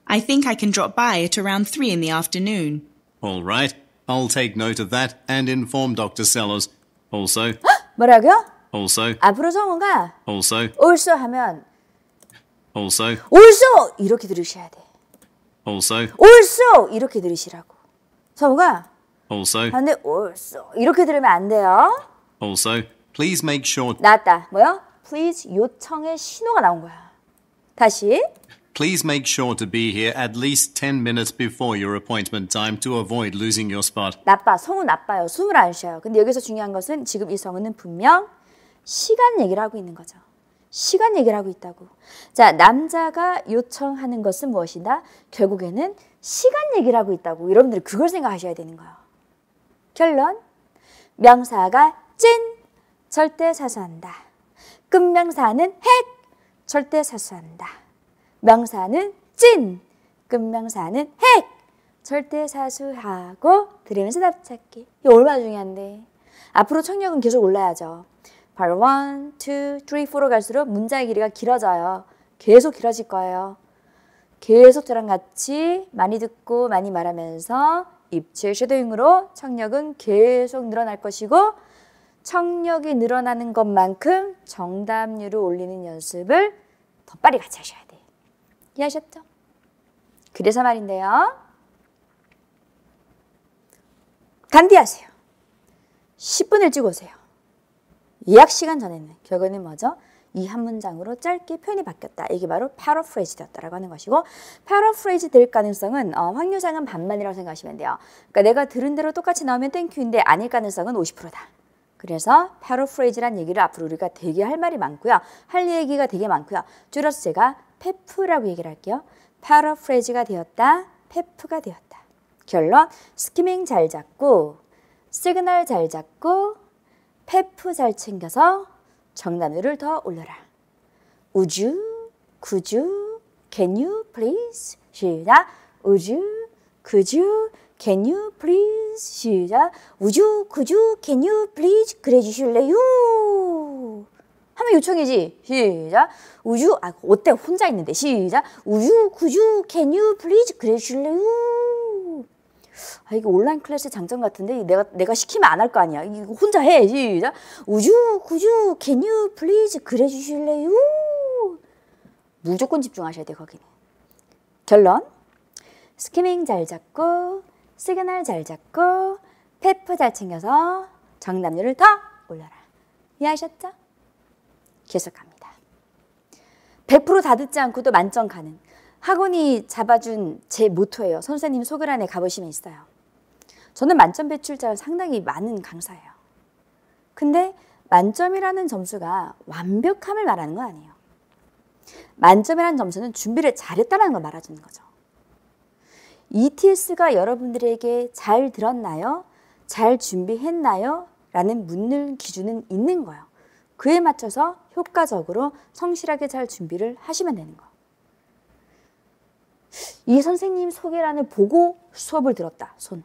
[SPEAKER 6] I think I can drop by at around 3 in the afternoon.
[SPEAKER 2] All right. I'll take note of that and inform Dr. Sellers. Also. 뭐라고요? Also. 앞으로
[SPEAKER 1] 성우가 also. also 하면 also. also 이렇게 들으셔야 돼. also. also 이렇게 들으시라고. 성우가
[SPEAKER 2] also. 근데
[SPEAKER 1] also 이렇게 들으면 안 돼요.
[SPEAKER 2] also. Please make sure.
[SPEAKER 1] 나왔다. 뭐요? Please 요청의 신호가 나온 거야. 다시.
[SPEAKER 2] Please make sure to be here at least 10 minutes before your appointment time to avoid losing your spot.
[SPEAKER 1] 나빠. 성우 나빠요. 숨을 안 쉬어요. 근데 여기서 중요한 것은 지금 이 성우는 분명 시간 얘기를 하고 있는 거죠. 시간 얘기를 하고 있다고. 자, 남자가 요청하는 것은 무엇이다? 결국에는 시간 얘기를 하고 있다고. 여러분들이 그걸 생각하셔야 되는 거예요. 결론. 명사가 찐 절대 사수한다. 끝명사는 핵! 절대 사수한다. 명사는 찐! 끝명사는 핵! 절대 사수하고 들으면서 답 찾기. 이 얼마나 중요한데. 앞으로 청력은 계속 올라야죠. 바로 1, 2, 3, 4로 갈수록 문자의 길이가 길어져요. 계속 길어질 거예요. 계속 저랑 같이 많이 듣고 많이 말하면서 입체 쉐도잉으로 청력은 계속 늘어날 것이고 청력이 늘어나는 것만큼 정답률을 올리는 연습을 더 빨리 같이 하셔야 돼요. 이해하셨죠? 그래서 말인데요. 간디하세요. 10분 일찍 오세요. 예약 시간 전에는 결과는 뭐죠? 이 한 문장으로 짧게 표현이 바뀌었다. 이게 바로 파러프레이즈 되었다라고 하는 것이고 파러프레이즈 될 가능성은 어, 확률상은 반반이라고 생각하시면 돼요. 그러니까 내가 들은 대로 똑같이 나오면 땡큐인데 아닐 가능성은 50%다. 그래서 paraphrase란 얘기를 앞으로 우리가 되게 할 말이 많고요. 할 얘기가 되게 많고요. 줄여서 제가 페프라고 얘기를 할게요. paraphrase가 되었다. 페프가 되었다. 결론, 스키밍 잘 잡고, 시그널 잘 잡고, 페프 잘 챙겨서 정단률을더 올려라. Would you? Could you? Can you please? 시작. Would you? Could you? Can you please? 시작. 우주 그주 Can you please? 그래 주실래요? 하면 요청이지. 시작. 우주 아 어때 혼자 있는데 시작. 우주 그주 Can you please? 그래 주실래요? 아, 이게 온라인 클래스 장점 같은데 내가 내가 시키면 안 할 거 아니야. 이거 혼자 해. 시작. 우주 구주 can you please 그래 주실래요? 무조건 집중하셔야 돼 거기는. 결론. 스키밍 잘 잡고 시그널 잘 잡고 페프 잘 챙겨서 정답률을 더 올려라. 이해하셨죠? 계속 갑니다. 100%다 듣지 않고도 만점 가는 학원이 잡아준 제 모토예요. 선생님 소그란에 가보시면 있어요. 저는 만점 배출자가 상당히 많은 강사예요. 근데 만점이라는 점수가 완벽함을 말하는 건 아니에요. 만점이라는 점수는 준비를 잘했다는 걸 말해주는 거죠. ETS가 여러분들에게 잘 들었나요? 잘 준비했나요? 라는 묻는 기준은 있는 거예요. 그에 맞춰서 효과적으로 성실하게 잘 준비를 하시면 되는 거예요. 이 선생님 소개란을 보고 수업을 들었다. 손.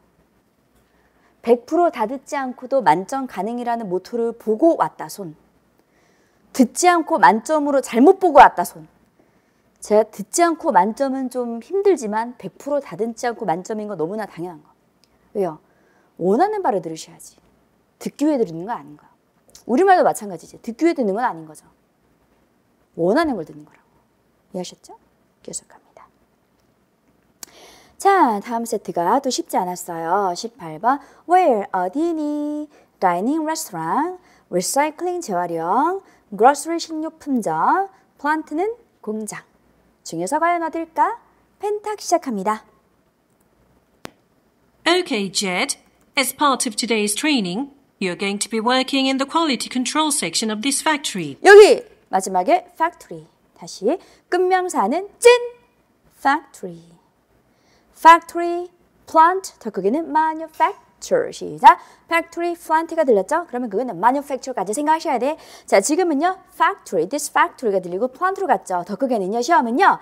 [SPEAKER 1] 100%다 듣지 않고도 만점 가능이라는 모토를 보고 왔다. 손. 듣지 않고 만점으로 잘못 보고 왔다. 손. 제가 듣지 않고 만점은 좀 힘들지만 100%다 듣지 않고 만점인 건 너무나 당연한 거. 왜요? 원하는 바를 들으셔야지. 듣기 위해 들는거 아닌 거야. 우리말도 마찬가지지. 듣기 위해 듣는 건 아닌 거죠. 원하는 걸 듣는 거라고. 이해하셨죠? 계속 갑니다. 자, 다음 세트가 또 쉽지 않았어요. 18번 Where 어디니? Dining Restaurant, Recycling 재활용, Grocery 식료품점, Plant는 공장. 중에서 과연 얻을까? 펜탁 시작합니다.
[SPEAKER 5] Okay, Jed. As part of today's training, you're going to be working in the quality control section of this factory.
[SPEAKER 1] 여기 마지막에 factory. 다시 끝명사는 찐 factory. factory, plant 더 크게는 manufacturing. manufacture 시작 factory 플란트가 들렸죠? 그러면 그거는 manufacture까지 생각하셔야 돼. 자 지금은요 factory, this factory가 들리고 plant로 갔죠. 더 크게는요 시험은요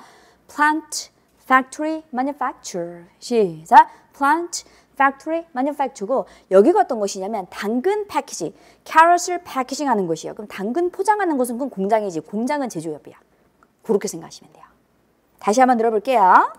[SPEAKER 1] plant, factory, manufacture 시작 plant, factory, manufacture고 여기가 어떤 곳이냐면 당근 패키지, 캐럿을 패키징하는 곳이에요. 그럼 당근 포장하는 곳은 그건 공장이지 공장은 제조업이야. 그렇게 생각하시면 돼요. 다시 한번 들어볼게요.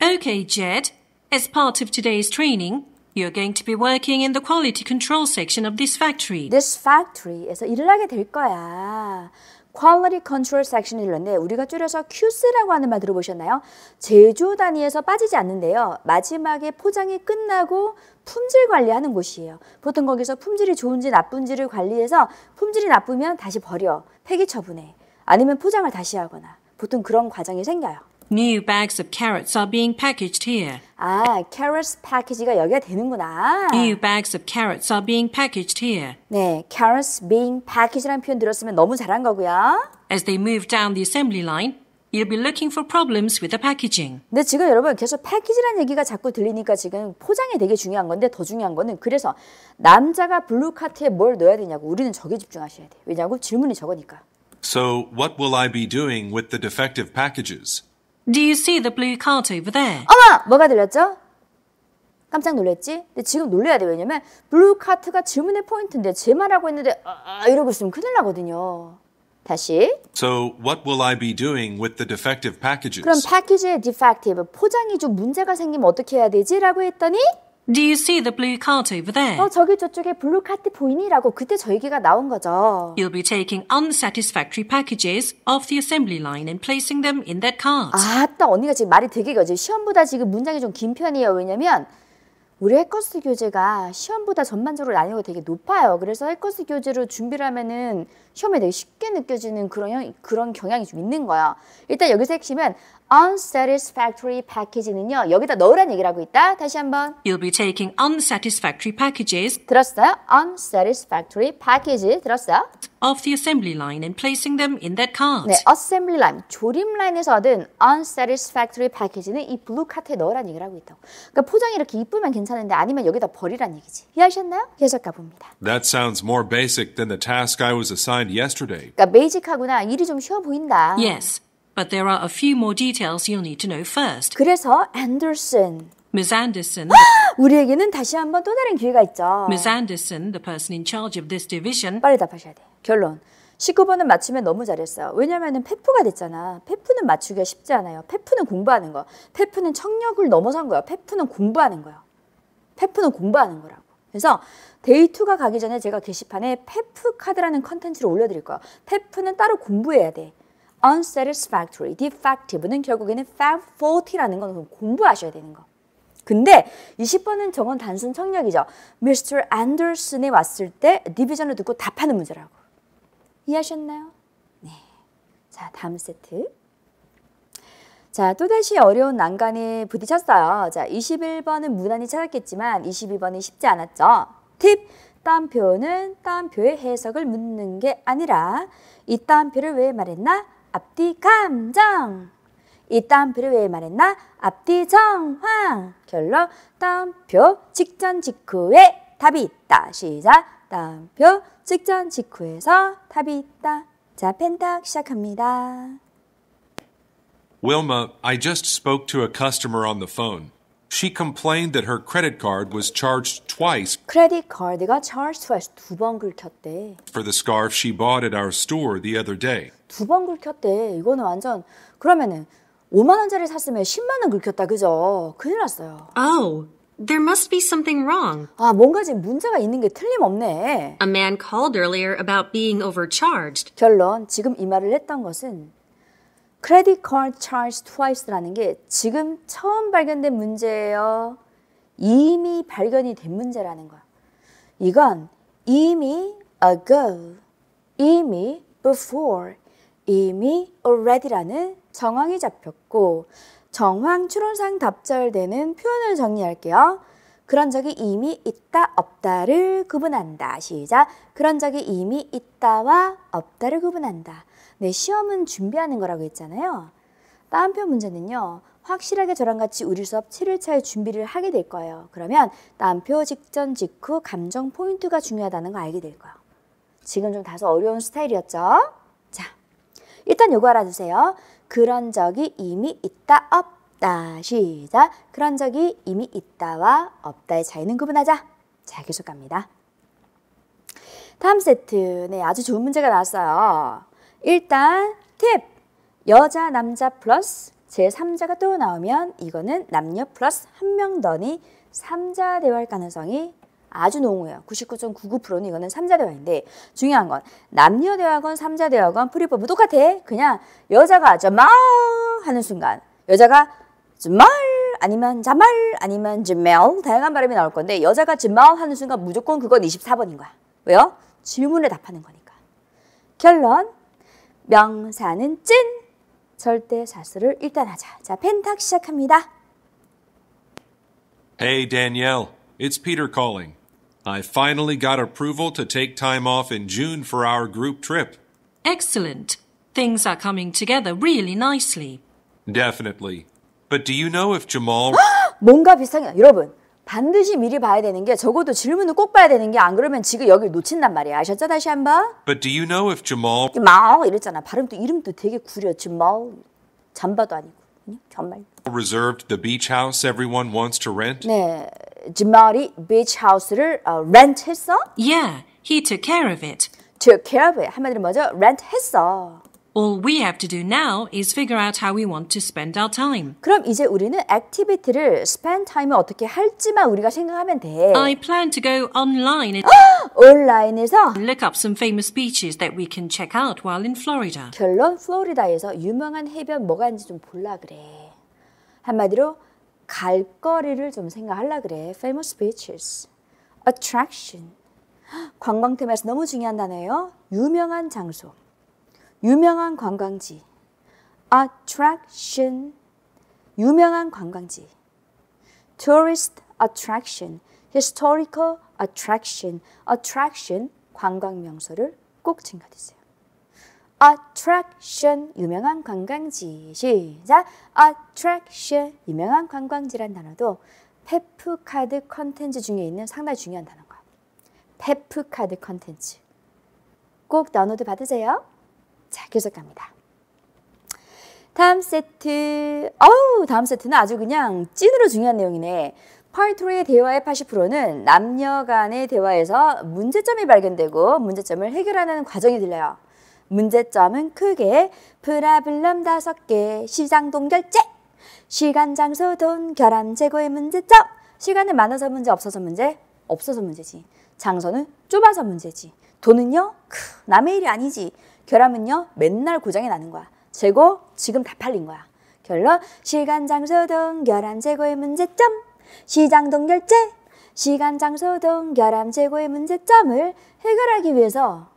[SPEAKER 5] Okay, Jed. As part of today's training, You're going to be working in the quality control section of this factory.
[SPEAKER 1] This factory에서 일을 하게 될 거야. Quality Control Section 일렀는데 우리가 줄여서 QC라고 하는 말 들어보셨나요? 제조 단위에서 빠지지 않는데요. 마지막에 포장이 끝나고 품질 관리하는 곳이에요. 보통 거기서 품질이 좋은지 나쁜지를 관리해서 품질이 나쁘면 다시 버려, 폐기 처분해. 아니면 포장을 다시 하거나 보통 그런 과정이 생겨요.
[SPEAKER 5] New bags of carrots are being packaged here.
[SPEAKER 1] 아, carrots package가 여기가 되는구나. New
[SPEAKER 5] bags of carrots are being packaged here.
[SPEAKER 1] 네, carrots being package라는
[SPEAKER 5] 표현 들었으면 너무 잘한
[SPEAKER 1] 거고요.
[SPEAKER 5] As they move down the assembly line, You'll be looking for problems with the packaging.
[SPEAKER 1] 근데 지금 여러분 계속 패키지란 얘기가 자꾸 들리니까 지금 포장이 되게 중요한 건데 더 중요한 거는 그래서 남자가 블루 카트에 뭘 넣어야 되냐고 우리는 저게 집중하셔야 돼. 왜냐고 질문이 저거니까.
[SPEAKER 3] So what will I be doing with the defective packages?
[SPEAKER 5] Do you see the blue cart over there?
[SPEAKER 1] 어머! 뭐가 들렸죠? 깜짝 놀랐지? 근데 지금 놀래야 돼. 왜냐면 블루 카트가 질문의 포인트인데 제 말하고 있는데 아, 아, 이러고 있으면 큰일 나거든요. 다시.
[SPEAKER 3] So what will I be doing with the defective packages? 그럼
[SPEAKER 1] 패키지의 defective 포장이 좀 문제가 생기면 어떻게 해야 되지?라고 했더니 Do you see the
[SPEAKER 5] blue cart over there? 어,
[SPEAKER 1] 저기 저쪽에 블루 카트 보이니라고 그때 저 얘기가 나온 거죠.
[SPEAKER 5] You'll be taking unsatisfactory packages off the assembly line and placing them in that cart.
[SPEAKER 1] 아, 딱 언니가 지금 말이 되게 거지. 시험보다 지금 문장이 좀 긴 편이에요. 왜냐면 우리 해커스 교재가 시험보다 전반적으로 난이도가 되게 높아요. 그래서 해커스 교재로 준비를 하면은 시험에 되게 쉽게 느껴지는 그런 그런 경향이 좀 있는 거예요. 일단 여기서 핵심은 unsatisfactory package는요. 여기다 넣으란 얘기를 하고 있다. 다시 한번.
[SPEAKER 5] You'll be taking unsatisfactory packages.
[SPEAKER 1] 들었어요? unsatisfactory package s 들었어요?
[SPEAKER 5] of the assembly line and placing them in that cart. 네,
[SPEAKER 1] assembly line, 조립 라인에서 얻은 unsatisfactory package는 이 블루 카트에 넣으란 얘기를 하고 있다고. 그러니까 포장이 이렇게 이쁘면 괜찮은데 아니면 여기다 버리란 얘기지. 이해하셨나요? 계속 가봅니다.
[SPEAKER 3] That sounds more basic than the task I was assigned yesterday.
[SPEAKER 1] 그러니까 베이직하구나. 일이 좀 쉬워 보인다. Yes. But
[SPEAKER 5] there are a few more details you'll need to know first.
[SPEAKER 1] 그래서 앤 n d e r Miss Anderson, <gasps> 우리에게는 다시 한번 또 다른 기회가 있죠. Miss
[SPEAKER 5] Anderson, the person in charge of this division. 빨리 답하셔야 돼.
[SPEAKER 1] 결론. 19번은 맞추면 너무 잘했어요. 왜냐면은 페프가 됐잖아. 페프는 맞추기가 쉽지 않아요. 페프는 공부하는 거. 페프는 청력을 넘어선 거야. 페프는 공부하는 거야. 페프는 공부하는 거라고. 그래서 데이투가 가기 전에 제가 게시판에 페프 카드라는 컨텐츠를 올려드릴 거야. 페프는 따로 공부해야 돼. unsatisfactory, defective는 결국에는 fab u l t y 라는건 공부하셔야 되는 거. 근데 20번은 저건 단순 청력이죠. Mr. Anderson이 왔을 때 디비전을 듣고 답하는 문제라고. 이해하셨나요? 네. 자, 다음 세트. 자, 또다시 어려운 난간에 부딪혔어요. 자, 21번은 무난히 찾았겠지만 22번이 쉽지 않았죠. 팁! 딴표는 딴표의 해석을 묻는 게 아니라 이 딴표를 왜 말했나? 앞뒤 감정. 이 따옴표를 왜 말했나? 앞뒤 정황. 결론 따옴표 직전 직후에 답이 있다. 시작. 따옴표 직전 직후에서 답이 있다. 자, 펜탁 시작합니다.
[SPEAKER 3] Wilma, I just spoke to a customer on the phone. She complained that her credit card was charged twice.
[SPEAKER 1] 크레딧 카드가 charged twice 두 번 긁혔대.
[SPEAKER 3] For the scarf she bought at our store the other day.
[SPEAKER 1] 두번 긁혔대. 이거는 완전 그러면은 5만 원짜리 샀으면 10만 원 긁혔다 그죠? 큰일 났어요. Oh, There must be something wrong.
[SPEAKER 4] 아, 뭔가 지금 문제가 있는 게 틀림없네. A man called earlier about being overcharged.
[SPEAKER 1] 결론, 지금 이 말을 했던 것은 credit card charge twice라는 게 지금 처음 발견된 문제예요. 이미 발견이 된 문제라는 거야. 이건 이미 ago, 이미 before, 이미 already라는 정황이 잡혔고 정황 추론상 답절되는 표현을 정리할게요. 그런 적이 이미 있다, 없다를 구분한다. 시작. 그런 적이 이미 있다와 없다를 구분한다. 내 네, 시험은 준비하는 거라고 했잖아요. 다음 표 문제는요. 확실하게 저랑 같이 우리 수업 7일차에 준비를 하게 될 거예요. 그러면 남표 직전 직후 감정 포인트가 중요하다는 거 알게 될 거예요. 지금 좀 다소 어려운 스타일이었죠? 자, 일단 요거 알아두세요. 그런 적이 이미 있다, 없다. 시작. 그런 적이 이미 있다와 없다의 차이는 구분하자. 자, 계속 갑니다. 다음 세트. 네, 아주 좋은 문제가 나왔어요. 일단 팁. 여자, 남자 플러스 제3자가 또 나오면 이거는 남녀 플러스 한 명 더니 3자 대화일 가능성이 아주 농후예요 99.99%는 이거는 3자 대화인데 중요한 건 남녀 대화건 3자 대화건 프리법은 똑같아. 그냥 여자가 점말 하는 순간 여자가 점말 아니면 자말 아니면 지멜 다양한 발음이 나올 건데 여자가 점말 하는 순간 무조건 그건 24번인 거야. 왜요? 질문에 답하는 거니까. 결론 명사는 찐 절대 사수를 일단하자. 자, 펜탁 시작합니다.
[SPEAKER 3] Hey Danielle, it's Peter calling. I finally got approval to take time off in June for our group trip.
[SPEAKER 5] Excellent. Things are coming together really nicely.
[SPEAKER 3] Definitely. But do you know if Jamal
[SPEAKER 1] <gasps> 뭔가 비슷한 여러분 반드시 미리 봐야 되는 게 적어도 질문은 꼭 봐야 되는 게 안 그러면 지금 여기 놓친단 말이야. 아셨죠? 다시 한 번.
[SPEAKER 3] But do you know if Jamal
[SPEAKER 1] Jamal 이랬잖아. 발음도 이름도 되게 구려. Jamal 잠바도 아니고 그냥 견말.
[SPEAKER 3] Reserved the beach house everyone wants to rent.
[SPEAKER 1] 네, Jamal이 beach house를 어, rent했어? Yeah, he took care of it. Took care of it. 한마디로 뭐죠? Rent했어.
[SPEAKER 5] All we have to do now is figure out how we want to spend our time.
[SPEAKER 1] 그럼 이제 우리는 a c t i 를 spend time을 어떻게 할지만 우리가 생각하면 돼. I
[SPEAKER 5] plan to go online 온라인에서 look up some famous beaches that we can
[SPEAKER 1] check out while in Florida. 결론 플로리다에서 유명한 해변 뭐가 있는지 좀 볼라 그래. 한마디로 갈 거리를 좀 생각하려 그래. famous beaches. attraction. 관광 테에서 너무 중요한 단어예요. 유명한 장소. 유명한 관광지. attraction. 유명한 관광지. tourist attraction. historical attraction. attraction. 관광 명소를 꼭 칭가주세요. attraction 유명한 관광지 시작 attraction 유명한 관광지란 단어도 페프카드 컨텐츠 중에 있는 상당히 중요한 단어인 거예요. 페프카드 컨텐츠 꼭 다운로드 받으세요. 자, 계속 합니다 다음 세트, 어우, 다음 세트는 아주 그냥 찐으로 중요한 내용이네. 파트리의 대화의 80%는 남녀 간의 대화에서 문제점이 발견되고 문제점을 해결하는 과정이 들려요. 문제점은 크게 프라블럼 다섯 개 시장 동결제, 시간, 장소, 돈, 결함, 재고의 문제점, 시간은 많아서 문제, 없어서 문제, 없어서 문제지. 장소는 좁아서 문제지. 돈은요? 크, 남의 일이 아니지. 결함은요 맨날 고장이 나는 거야. 재고 지금 다 팔린 거야. 결론 시간 장소 등 결함 재고의 문제점 시장 동결제 시간 장소 등 결함 재고의 문제점을 해결하기 위해서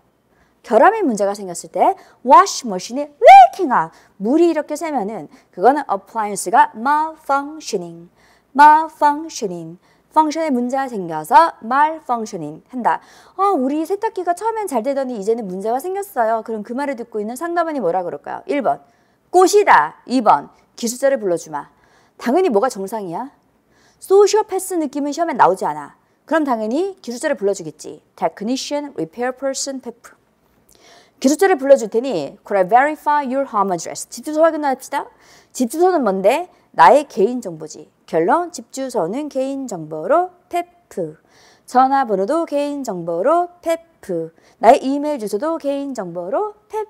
[SPEAKER 1] 결함의 문제가 생겼을 때 wash 머신이 leaking out 물이 이렇게 새면은 그거는 appliance가 malfunctioning malfunctioning f u n c t i o n 에 문제가 생겨서 malfunctioning 한다. 어, 우리 세탁기가 처음엔 잘 되더니 이제는 문제가 생겼어요. 그럼 그 말을 듣고 있는 상담원이 뭐라 그럴까요? 1번. 꽃이다. 2번. 기술자를 불러주마. 당연히 뭐가 정상이야? 소시오패스 느낌은 시험에 나오지 않아. 그럼 당연히 기술자를 불러주겠지. Technician, Repair Person, PEP. 기술자를 불러줄 테니 Could I verify your home address? 집주소 확인합시다. 집주소는 뭔데? 나의 개인정보지. 결론 집주소는 개인정보로 페프. 전화번호도 개인정보로 페프. 나의 이메일 주소도 개인정보로 페프.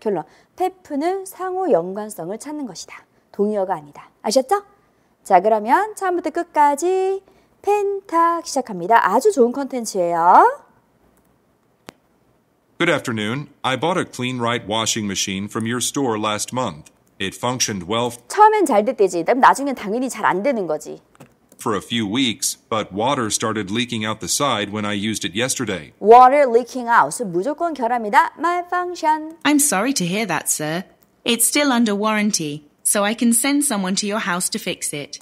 [SPEAKER 1] 결론 페프는 상호 연관성을 찾는 것이다. 동의어가 아니다. 아셨죠? 자 그러면 처음부터 끝까지 펜탁 시작합니다. 아주 좋은 컨텐츠예요.
[SPEAKER 3] Good afternoon. I bought a clean right washing machine from your store last month. It functioned well.
[SPEAKER 1] 처음엔 잘 됐대지. 나중엔 당연히 잘 안 되는 거지.
[SPEAKER 3] For a few weeks, but water started leaking out the side when I used it yesterday.
[SPEAKER 1] Water leaking out. 무조건 결함이다.
[SPEAKER 6] Malfunction. I'm sorry to hear that, sir. It's still under warranty, so I can send someone to your house to fix it.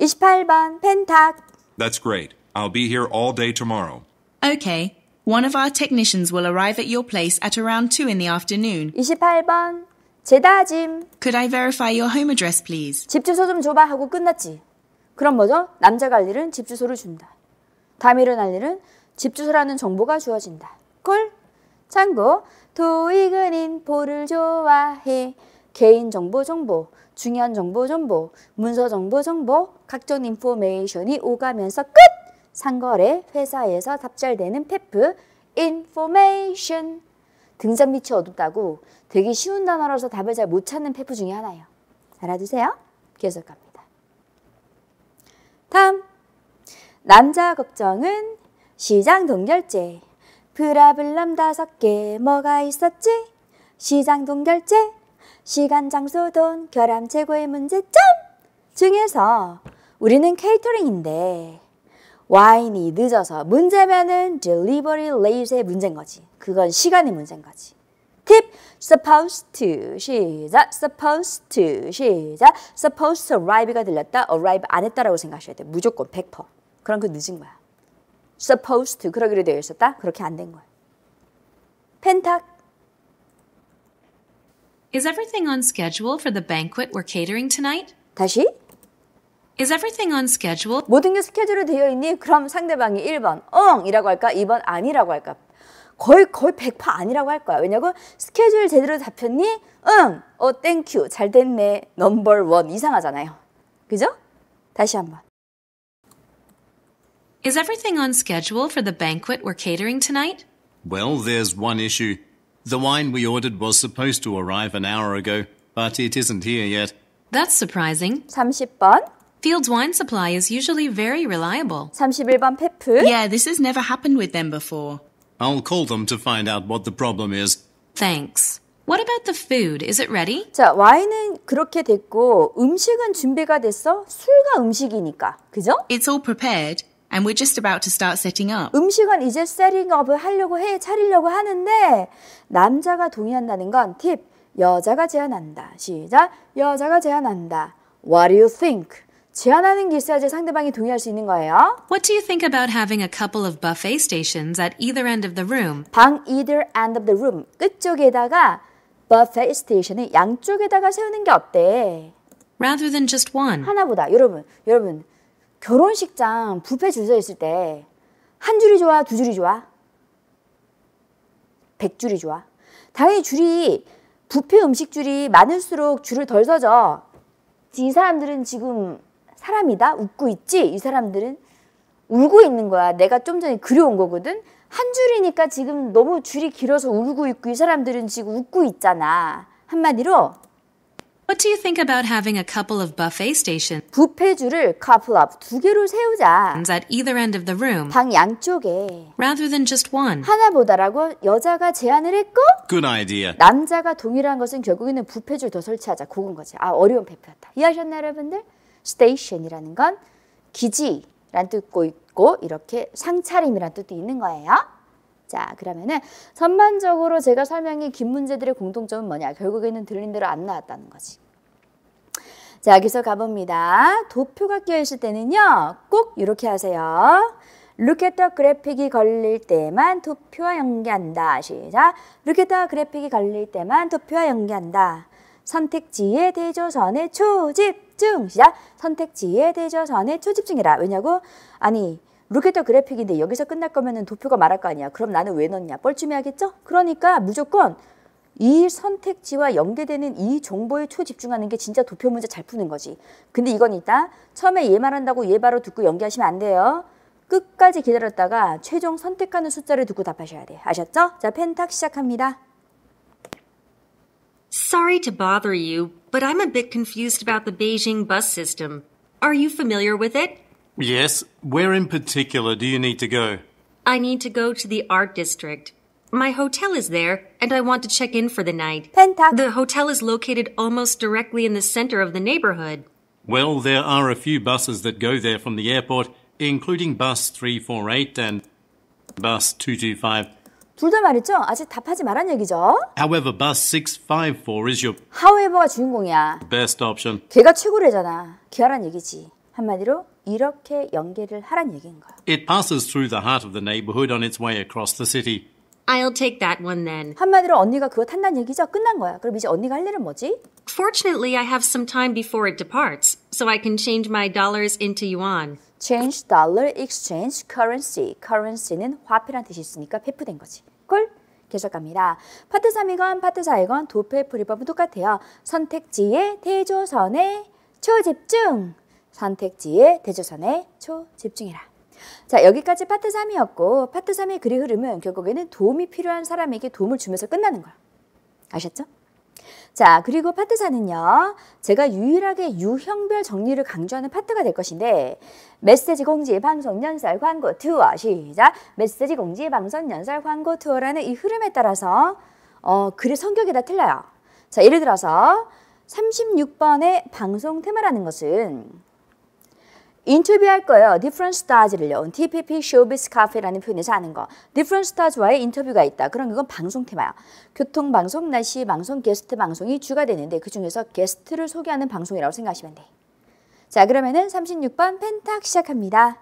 [SPEAKER 6] 28번 펜탁.
[SPEAKER 3] That's great. I'll be here all day tomorrow.
[SPEAKER 6] Okay. One of our technicians will arrive at your place at around 2 in the afternoon. 28번 제다짐. Could I verify your home address, please?
[SPEAKER 1] 집 주소 좀 줘봐 하고 끝났지. 그럼 뭐죠? 남자가 일은 집 주소를 준다. 다음 일어날 일은 집 주소라는 정보가 주어진다. 콜? 참고, 도이그인 볼을 좋아해. 개인정보 정보, 중요한 정보 정보, 문서 정보 정보, 각종 인포메이션이 오가면서 끝! 상거래, 회사에서 탑재되는 페프, 인포메이션. 등잔빛이 어둡다고 되게 쉬운 단어라서 답을 잘 못 찾는 페프 중에 하나예요. 알아두세요. 계속 갑니다. 다음 남자 걱정은 시장 동결제 브라블람 다섯 개 뭐가 있었지? 시장 동결제 시간 장소 돈 결함 최고의 문제점 중에서 우리는 케이터링인데 와인이 늦어서 문제면은 delivery late의 문제인 거지. 그건 시간의 문제인 거지. 팁 supposed to 시작 supposed to 시작 supposed to arrive가 들렸다 arrive 안 했다라고 생각하셔야 돼 무조건 100% 그럼 그 늦은 거야 supposed to 그러기로 되어 있었다 그렇게 안 된 거야 펜탁 Is
[SPEAKER 5] everything on schedule for the banquet we're catering tonight?
[SPEAKER 1] 다시 Is everything on schedule? 모든 게 스케줄에 되어 있니? 그럼 상대방이 1번 응이라고 할까? 2번 아니라고 할까? 거의 거의 100파 아니라고 할 거야. 왜냐고 스케줄 제대로 잡혔니? 응. 어 땡큐. 잘 됐네. 넘버 원 이상하잖아요. 그죠? 다시 한번.
[SPEAKER 5] Is everything on schedule for the banquet we're catering tonight?
[SPEAKER 2] Well, there's one issue. The wine we ordered was supposed to arrive an hour ago, but it isn't here yet.
[SPEAKER 6] That's surprising. 30번. Field's wine supply is usually very reliable. 31번 페프. Yeah, this has never happened with them before.
[SPEAKER 2] I'll call them to find out what the problem is.
[SPEAKER 1] Thanks. What about the food? Is it ready? 자, 와인은 그렇게 됐고 음식은 준비가 됐어. 술과 음식이니까. 그죠? It's all prepared and we're just about to
[SPEAKER 6] start setting up.
[SPEAKER 1] 음식은 이제 세팅업을 하려고 해 차리려고 하는데 남자가 동의한다는 건 팁. 여자가 제안한다. 시작. 여자가 제안한다. What do you think? 제안하는 길사제 상대방이 동의할 수 있는 거예요.
[SPEAKER 5] What do you think about having a couple of buffet stations at either end of the room?
[SPEAKER 1] 방 either end of the room 끝쪽에다가 buffet station을 양쪽에다가 세우는 게 어때? Rather than just one. 하나보다 여러분 여러분 결혼식장 뷔페 줄 서 있을 때 한 줄이 좋아 두 줄이 좋아 백 줄이 좋아 당연히 줄이 뷔페 음식 줄이 많을수록 줄을 덜 서죠. 이 사람들은 지금 사람이다 웃고 있지 이 사람들은 울고 있는 거야 내가 좀 전에 그려온 거거든 한 줄이니까 지금 너무 줄이 길어서 울고 있고 이 사람들은 지금 웃고 있잖아 한마디로
[SPEAKER 5] What do you think about having a couple of
[SPEAKER 1] buffet stations? 뷔페 줄을 couple of 두 개로 세우자. At either end of the room. 방 양쪽에. Rather than just one. 하나보다라고 여자가 제안을 했고.
[SPEAKER 2] Good idea.
[SPEAKER 1] 남자가 동일한 것은 결국에는 뷔페 줄 더 설치하자. 그건 거지. 아 어려운 발표였다. 이해하셨나요, 여러분들? station이라는 건 기지란 뜻도 있고 이렇게 상차림이란 뜻도 있는 거예요. 자, 그러면은 전반적으로 제가 설명해 긴 문제들의 공통점은 뭐냐? 결국에는 들린 대로 안 나왔다는 거지. 자, 여기서 가봅니다. 도표가 끼어있을 때는요, 꼭 이렇게 하세요. Look at the 그래픽이 걸릴 때만 도표와 연계한다. 시작. Look at the 그래픽이 걸릴 때만 도표와 연계한다. 선택지에 대조선의 초집중 시작 선택지에 대조선의 초집중이라 왜냐고 아니 루켓도 그래픽인데 여기서 끝날 거면 은 도표가 말할 거 아니야 그럼 나는 왜 넣냐 뻘쭘해 하겠죠 그러니까 무조건 이 선택지와 연계되는 이 정보에 초집중하는 게 진짜 도표 문제 잘 푸는 거지 근데 이건 있다 처음에 얘 말한다고 얘 바로 듣고 연기하시면 안 돼요 끝까지 기다렸다가 최종 선택하는 숫자를 듣고 답하셔야 돼 아셨죠? 자 펜탁 시작합니다
[SPEAKER 4] Sorry to bother you, but I'm a bit confused about the Beijing bus system. Are you familiar with it?
[SPEAKER 2] Yes. Where in particular do you need to go?
[SPEAKER 4] I need to go to the art district. My hotel is there, and I want to check in for the night. Penta. The hotel is located almost directly in the center of the neighborhood.
[SPEAKER 2] Well, there are a few buses that go there from the airport, including bus 348 and bus 225.
[SPEAKER 1] 둘다 말이죠. 아직 답하지 말란 얘기죠.
[SPEAKER 2] However, bus 654 is your
[SPEAKER 1] however가 주인공이야.
[SPEAKER 2] best option.
[SPEAKER 1] 걔가 최고래잖아. 걔란 얘기지. 한마디로 이렇게 연계를 하란 얘기인
[SPEAKER 2] 거야. It passes through the heart of the neighborhood on its way across the city.
[SPEAKER 1] I'll take that one then. 한마디로 언니가 그거 탄다는 얘기죠. 끝난 거야. 그럼 이제 언니가 할 일은 뭐지?
[SPEAKER 4] Fortunately, I have some time before it departs, so I can change my dollars
[SPEAKER 1] into yuan. change dollar exchange currency. currency는 화폐란 뜻이 있으니까 페프된 거지. 콜? 계속 갑니다. 파트 3이건 파트 4이건 도표의 풀이법은 똑같아요. 선택지의 대조선에 초집중! 선택지의 대조선에 초집중이라. 자 여기까지 파트 3이었고 파트 3의 글이 흐름은 결국에는 도움이 필요한 사람에게 도움을 주면서 끝나는 거야. 아셨죠? 자, 그리고 파트 사는요 제가 유일하게 유형별 정리를 강조하는 파트가 될 것인데 메시지 공지, 방송, 연설, 광고, 투어 시작! 메시지 공지, 방송, 연설, 광고, 투어라는 이 흐름에 따라서 어, 글의 성격이 다 틀려요. 자, 예를 들어서 36번의 방송 테마라는 것은 인터뷰할 거예요. Different Stars를요. TPP Showbiz Cafe라는 표현에서 아는 거. Different Stars와의 인터뷰가 있다. 그럼 그건 방송 테마야. 교통 방송, 날씨 방송, 게스트 방송이 주가 되는데 그 중에서 게스트를 소개하는 방송이라고 생각하시면 돼. 자, 그러면은 36번 펜탁 시작합니다.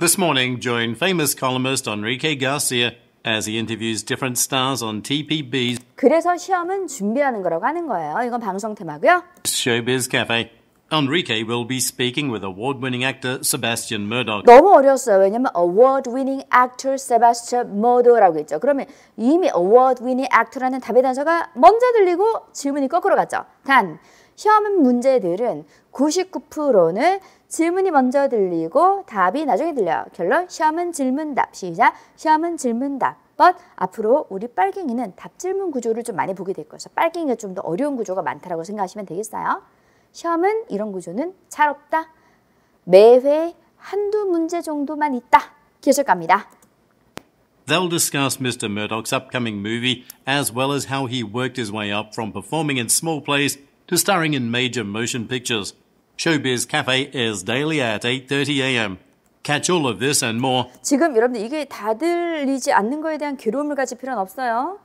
[SPEAKER 2] This morning, join famous columnist Enrique Garcia as he interviews different stars on TPB's.
[SPEAKER 1] 그래서 시험은 준비하는 거라고 하는 거예요. 이건 방송 테마고요.
[SPEAKER 2] Showbiz Cafe. Enrique will be speaking with award-winning actor Sebastian Murdoch. 너무
[SPEAKER 1] 어려웠어요. 왜냐면 award-winning actor Sebastian Murdoch라고 했죠. 그러면 이미 award-winning actor라는 답의 단서가 먼저 들리고 질문이 거꾸로 갔죠. 단, 시험 문제들은 99%는 질문이 먼저 들리고 답이 나중에 들려요. 결론, 시험은 질문답. 시작, 시험은 질문답. But 앞으로 우리 빨갱이는 답질문 구조를 좀 많이 보게 될 거죠. 빨갱이가 좀 더 어려운 구조가 많다라고 생각하시면 되겠어요. 시험은 이런 구조는 잘 없다. 매회 한두 문제 정도만 있다. 기억합니다.
[SPEAKER 2] They'll discuss Mr. Murdoch's upcoming movie as well as how he worked his way up from performing in small plays to starring in major motion pictures. Showbiz Cafe airs daily at 8:30 a.m. Catch all of this and more.
[SPEAKER 1] 지금 여러분들 이게 다 들리지 않는 거에 대한 괴로움을 가질 필요는 없어요.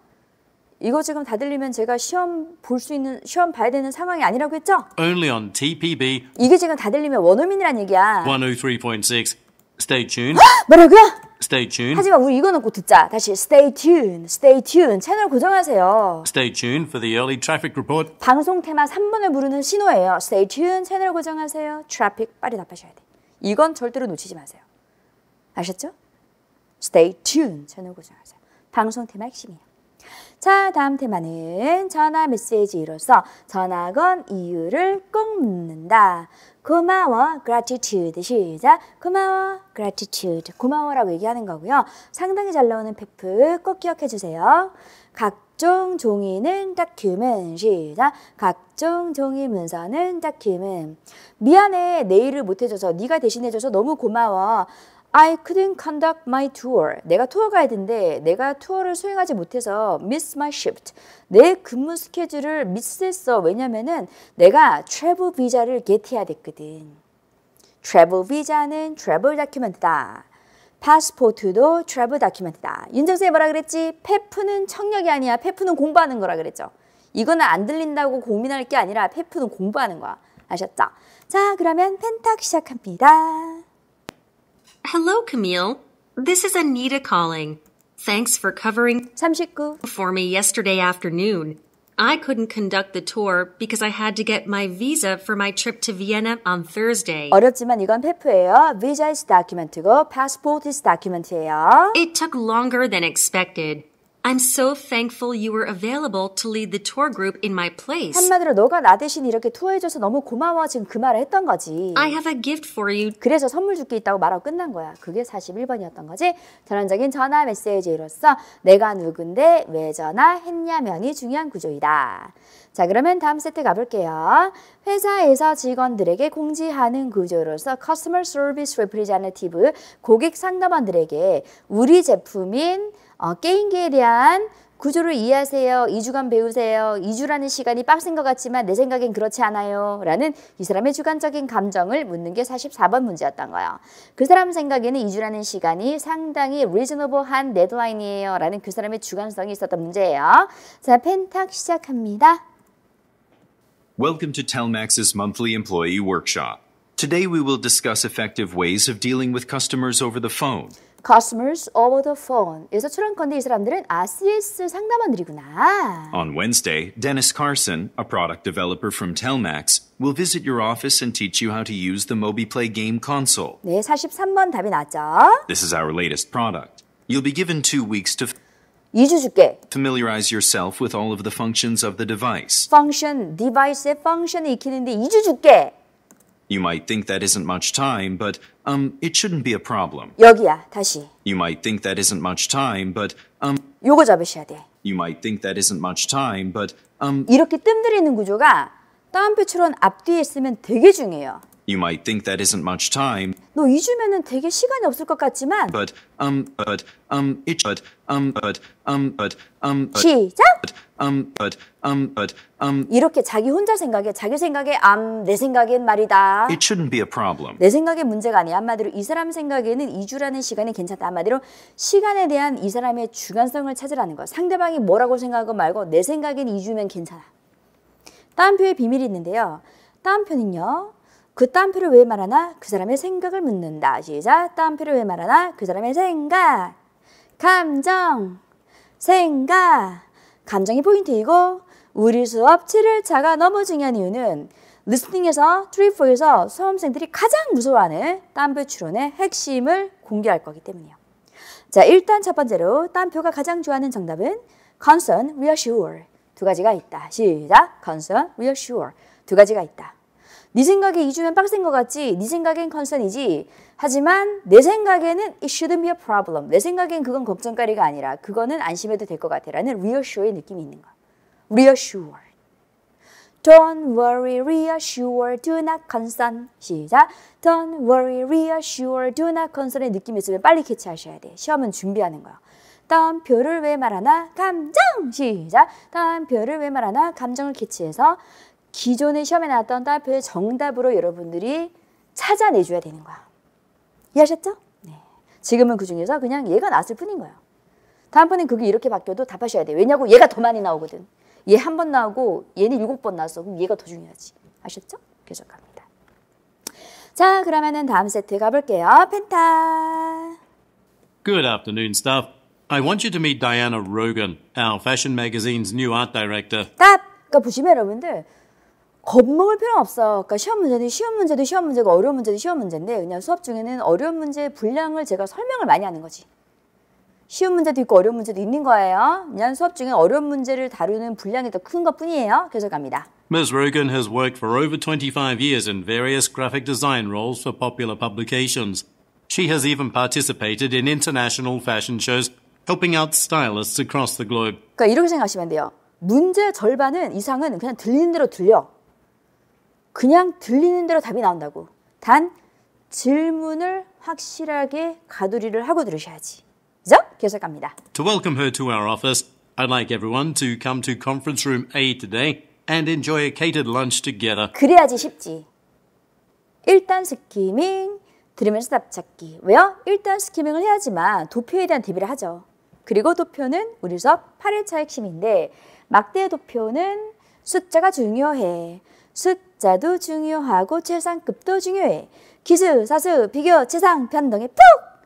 [SPEAKER 1] 이거 지금 다 들리면 제가 시험 볼 수 있는 시험 봐야 되는 상황이 아니라고 했죠?
[SPEAKER 2] Only on TPB.
[SPEAKER 1] 이게 지금 다 들리면 원어민이란 얘기야.
[SPEAKER 2] 103.6. Stay tuned. 뭐라고요? Stay tuned. 하지만
[SPEAKER 1] 우리 이거 놓고 듣자. 다시 stay tuned, stay tuned. 채널 고정하세요.
[SPEAKER 2] Stay tuned for the early traffic report.
[SPEAKER 1] 방송 테마 3번을 부르는 신호예요. Stay tuned. 채널 고정하세요. 트래픽 빨리 답하셔야 돼. 이건 절대로 놓치지 마세요. 아셨죠? Stay tuned. 채널 고정하세요. 방송 테마 핵심이에요. 자, 다음 테마는 전화 메시지로서 전화 건 이유를 꼭 묻는다. 고마워, gratitude 시작. 고마워, gratitude. 고마워라고 얘기하는 거고요. 상당히 잘 나오는 페프 꼭 기억해 주세요. 각종 종이는 document 시작. 각종 종이 문서는 document. 미안해, 내일을 못 해줘서 네가 대신해줘서 너무 고마워. I couldn't conduct my tour. 내가 투어 가야되는데 내가 투어를 수행하지 못해서 miss my shift. 내 근무 스케줄을 미스했어. 왜냐면은 내가 트래블 비자를 게티해야 됐거든. 트래블 비자는 트래블 다큐멘트다. 파스포트도 트래블 다큐멘트다. 윤정 쌤이 뭐라 그랬지? 페프는 청력이 아니야. 페프는 공부하는 거라 그랬죠. 이거는 안 들린다고 고민할 게 아니라 페프는 공부하는 거야. 아셨죠? 자, 그러면 펜탁 시작합니다.
[SPEAKER 4] Hello, Camille. This is Anita calling. Thanks for covering 39. for me yesterday afternoon. I couldn't conduct the tour because I had to get my visa for my trip to Vienna on Thursday. 어렵지만
[SPEAKER 1] 이건 페프예요. Visa is document고 passport is document이에요. It
[SPEAKER 4] took longer than expected. I'm so thankful you were available to lead the tour group in my place. 한마디로
[SPEAKER 1] 너가 나 대신 이렇게 투어해줘서 너무 고마워 지금 그 말을 했던 거지. I have a gift for you. 그래서 선물 줄게 있다고 말하고 끝난 거야. 그게 41번이었던 거지. 전환적인 전화 메시지로서 내가 누군데 왜 전화했냐면이 중요한 구조이다. 자 그러면 다음 세트 가볼게요. 회사에서 직원들에게 공지하는 구조로서 Customer Service Representative 고객 상담원들에게 우리 제품인 어, 게임기에 대한 구조를 이해하세요. 2주간 배우세요. 2주라는 시간이 빡센 것 같지만 내 생각엔 그렇지 않아요. 라는 이 사람의 주관적인 감정을 묻는 게 44번 문제였던 거예요. 그 사람 생각에는 2주라는 시간이 상당히 리즈너블한 데드라인이에요. 라는 그 사람의 주관성이 있었던 문제예요. 자, 펜탁 시작합니다.
[SPEAKER 7] Welcome to Telmax's monthly employee workshop. Today we will discuss effective ways of dealing with customers over the phone.
[SPEAKER 1] customers over the phone. 여기서 출연 건데 이 사람들은 아 CS 상담원들이구나.
[SPEAKER 7] On Wednesday, Dennis Carson, a product developer from Telmax, will visit your office and teach you how to use the MobiPlay game console.
[SPEAKER 1] 네, 43번 답이 나왔죠.
[SPEAKER 7] This is our latest product. You'll be given two weeks to 2주 줄게. Familiarize yourself with all of the functions of the device.
[SPEAKER 1] function, device의 function을 익히는데 2주 줄게.
[SPEAKER 7] You might think that isn't much time, but um, it shouldn't be a problem.
[SPEAKER 1] 여기야, 다시.
[SPEAKER 7] You might think that isn't much time, but um.
[SPEAKER 1] 요거 잡으셔야 돼.
[SPEAKER 7] You might think that isn't much time, but um.
[SPEAKER 1] 이렇게 뜸들이는 구조가 따옴표처럼 앞뒤에 쓰면 되게 중요해요.
[SPEAKER 7] You might think that isn't much time.
[SPEAKER 1] 너 2주면은 되게 시간이 없을 것 같지만
[SPEAKER 7] But um but um it but um but um but um but
[SPEAKER 1] 시작! But,
[SPEAKER 7] um but um but um
[SPEAKER 1] 이렇게 자기 혼자 생각에 자기 생각에 암, 내 생각엔 말이다. It
[SPEAKER 7] shouldn't be a problem. 내
[SPEAKER 1] 생각에 문제가 아니야. 한마디로 이 사람 생각에는 2주라는 시간이 괜찮다. 한마디로 시간에 대한 이 사람의 주관성을 찾으라는 거. 상대방이 뭐라고 생각하고 말고 내 생각엔 2주면 괜찮아. 다음 표에 비밀이 있는데요. 다음 표는요. 그 딴표를 왜 말하나? 그 사람의 생각을 묻는다. 시작. 딴표를 왜 말하나? 그 사람의 생각. 감정. 생각. 감정이 포인트이고 우리 수업 7일차가 너무 중요한 이유는 리스팅에서 트리포에서 수험생들이 가장 무서워하는 딴표 추론의 핵심을 공개할 거기 때문이에요. 자, 일단 첫 번째로 딴표가 가장 좋아하는 정답은 concern, reassure 두 가지가 있다. 시작! concern, reassure 두 가지가 있다. 네 생각에 이주면 빡센 것 같지? 네 생각엔 컨선이지? 하지만 내 생각에는 it shouldn't be a problem. 내 생각엔 그건 걱정거리가 아니라 그거는 안심해도 될 것 같아 라는 reassure의 느낌이 있는 거야. reassure. Don't worry, reassure, do not concern. 시작. Don't worry, reassure, do not concern의 느낌이 있으면 빨리 캐치하셔야 돼. 시험은 준비하는 거야. 음표를왜 말하나? 감정! 시작! 다음표를왜 말하나? 감정을 캐치해서 기존의 시험에 나왔던 따표의 정답으로 여러분들이 찾아내줘야 되는 거야. 이해하셨죠? 네. 지금은 그 중에서 그냥 얘가 나왔을 뿐인 거예요. 다음번엔 그게 이렇게 바뀌어도 답하셔야 돼. 왜냐고 얘가 더 많이 나오거든. 얘 한 번 나오고 얘는 일곱 번 나왔어. 그럼 얘가 더 중요하지. 아셨죠? 계속 갑니다. 자, 그러면은 다음 세트 가볼게요. 펜타.
[SPEAKER 2] Good afternoon, staff. I want you to meet Diana Rogan, our fashion magazine's new art director.
[SPEAKER 1] 답! 그러니까 보시면 여러분들 겁먹을 필요 없어요. 그러니까 시험 문제는 쉬운 문제도 시험 문제고 어려운 문제도 시험 문제인데 그냥 수업 중에는 어려운 문제의 분량을 제가 설명을 많이 하는 거지. 쉬운 문제도 있고 어려운 문제도 있는 거예요. 그냥 수업 중에 어려운 문제를 다루는 분량이 더 큰 것뿐이에요. 계속 갑니다.
[SPEAKER 2] Ms. Rogan has worked for over 25 years in various graphic design roles for popular publications. She has even participated in international fashion shows, helping out stylists across the globe.
[SPEAKER 1] 그러니까 이렇게 생각하시면 돼요. 문제 절반은 이상은 그냥 들리는 대로 들려. 그냥 들리는 대로 답이 나온다고. 단 질문을 확실하게 가두리를 하고 들으셔야지. 그죠? 계속 갑니다.
[SPEAKER 2] To welcome her to our office, I'd like everyone to come to conference room A today and enjoy a catered lunch together.
[SPEAKER 1] 그래야지 쉽지. 일단 스키밍, 들으면서 답 찾기. 왜요? 일단 스키밍을 해야지만 도표에 대한 대비를 하죠. 그리고 도표는 우리 수업 8일차 핵심인데 막대 도표는 숫자가 중요해. 숫자도 중요하고 최상급도 중요해. 기수, 사수, 비교, 최상, 변동의 폭!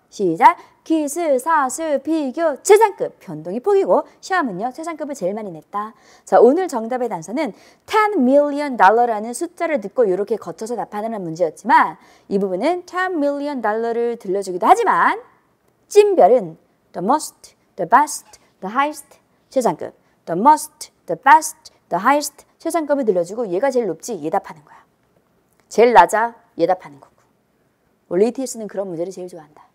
[SPEAKER 1] 시작! 기수, 사수, 비교, 최상급, 변동이 폭이고 시험은요, 최상급을 제일 많이 냈다. 자, 오늘 정답의 단서는 10 million dollar라는 숫자를 듣고 이렇게 거쳐서 답하는 문제였지만 이 부분은 10 million dollar를 들려주기도 하지만 찐별은 the most, the best, the highest, 최상급, the most, the best, The highest 최상급을 늘려주고 얘가 제일 높지 예답하는 거야. 제일 낮아 예답하는 거고. 원래 ETS는 그런 문제를 제일 좋아한다.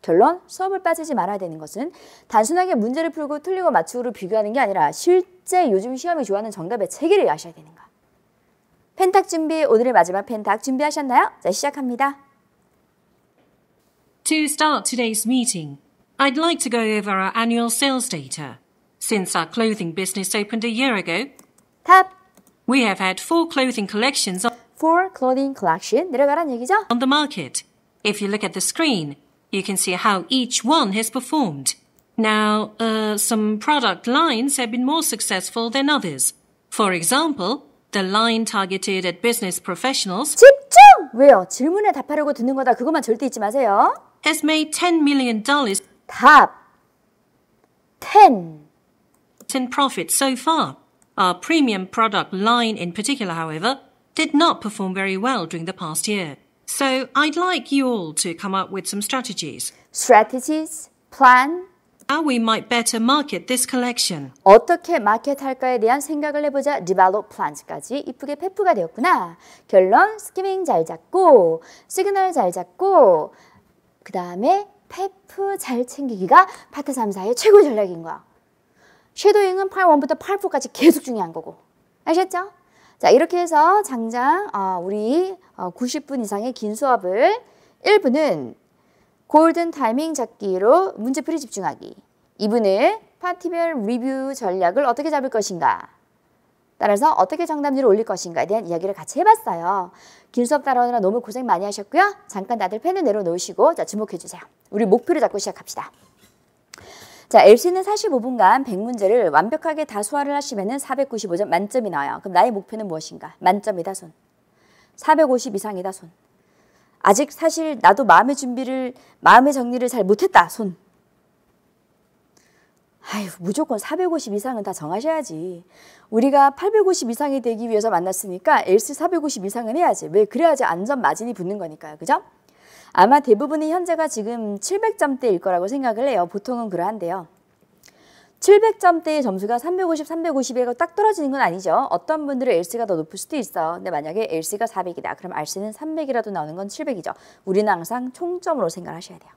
[SPEAKER 1] 결론 수업을 빠지지 말아야 되는 것은 단순하게 문제를 풀고 틀리고 맞추고를 비교하는 게 아니라 실제 요즘 시험이 좋아하는 정답의 체계를 아셔야 되는 거야. 펜탁 준비 오늘의 마지막 펜탁 준비하셨나요? 자 시작합니다.
[SPEAKER 5] To start today's meeting, I'd like to go over our annual sales data. Since our clothing business opened a year ago, we have had four clothing collections on clothing collection 내려가란 얘기죠? on the market. If you look at the screen, you can see how each one has performed. Now, uh, some product lines have been more successful than others. For example, the line targeted at
[SPEAKER 1] business professionals 집중! 왜요? 질문에 답하려고 듣는 거다. 그것만 절대 잊지 마세요. has made 10 million dollars. 답10
[SPEAKER 5] and profit so far. Our premium product line in particular, however, did not perform very well during the past year. So I'd like you all to come up with some strategies.
[SPEAKER 1] Strategies, plan. How
[SPEAKER 5] we might better market this collection.
[SPEAKER 1] 어떻게 마켓할까에 대한 생각을 해보자 develop plans까지 이쁘게 페프가 되었구나. 결론 스키밍 잘 잡고 시그널 잘 잡고 그 다음에 페프 잘 챙기기가 파트 3사의 최고 전략인 거야. 쉐도잉은 8원부터 8포까지 계속 중요한 거고. 아셨죠? 자, 이렇게 해서 장장 어, 우리 어, 90분 이상의 긴 수업을 1부는 골든 타이밍 잡기로 문제풀이 집중하기. 2부는 파티별 리뷰 전략을 어떻게 잡을 것인가. 따라서 어떻게 정답률을 올릴 것인가에 대한 이야기를 같이 해봤어요. 긴 수업 따라오느라 너무 고생 많이 하셨고요. 잠깐 다들 펜을 내려놓으시고 자 주목해주세요. 우리 목표를 잡고 시작합시다. 자, LC는 45분간 100문제를 완벽하게 다 소화를 하시면 495점 만점이 나와요. 그럼 나의 목표는 무엇인가? 만점이다, 손. 450 이상이다, 손. 아직 사실 나도 마음의 준비를, 마음의 정리를 잘 못했다, 손. 아유, 무조건 450 이상은 다 정하셔야지. 우리가 850 이상이 되기 위해서 만났으니까 LC 450 이상은 해야지. 왜? 그래야지 안전 마진이 붙는 거니까요. 그죠? 아마 대부분의 현재가 지금 700점대일 거라고 생각을 해요. 보통은 그러한데요. 700점대의 점수가 350, 350에 딱 떨어지는 건 아니죠. 어떤 분들은 LC가 더 높을 수도 있어. 근데 만약에 LC가 400이다. 그럼 RC는 300이라도 나오는 건 700이죠. 우리는 항상 총점으로 생각하셔야 돼요.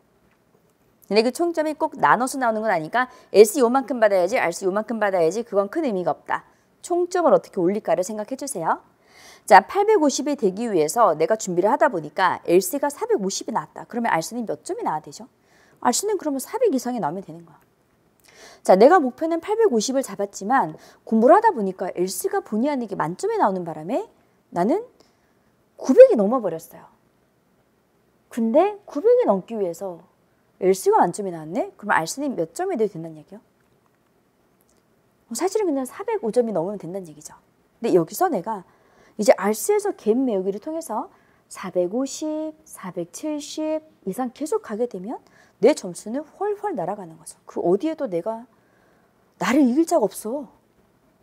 [SPEAKER 1] 근데 그 총점이 꼭 나눠서 나오는 건 아니까 니 LC 요만큼 받아야지, RC 요만큼 받아야지 그건 큰 의미가 없다. 총점을 어떻게 올릴까를 생각해 주세요. 자, 850이 되기 위해서 내가 준비를 하다 보니까 LC가 450이 나왔다. 그러면 RC는 몇 점이 나와야 되죠? RC는 그러면 400 이상이 나오면 되는 거야. 자, 내가 목표는 850을 잡았지만 공부를 하다 보니까 LC가 본의 아니게 만점에 나오는 바람에 나는 900이 넘어버렸어요. 근데 900이 넘기 위해서 LC가 만점이 나왔네? 그럼 RC는 몇 점이 돼야 된다는 얘기요? 예 사실은 그냥 405점이 넘으면 된다는 얘기죠. 근데 여기서 내가 이제 알 c 에서갭 메우기를 통해서 450, 470 이상 계속 가게 되면 내 점수는 훨훨 날아가는 거죠. 그 어디에도 내가 나를 이길 자가 없어.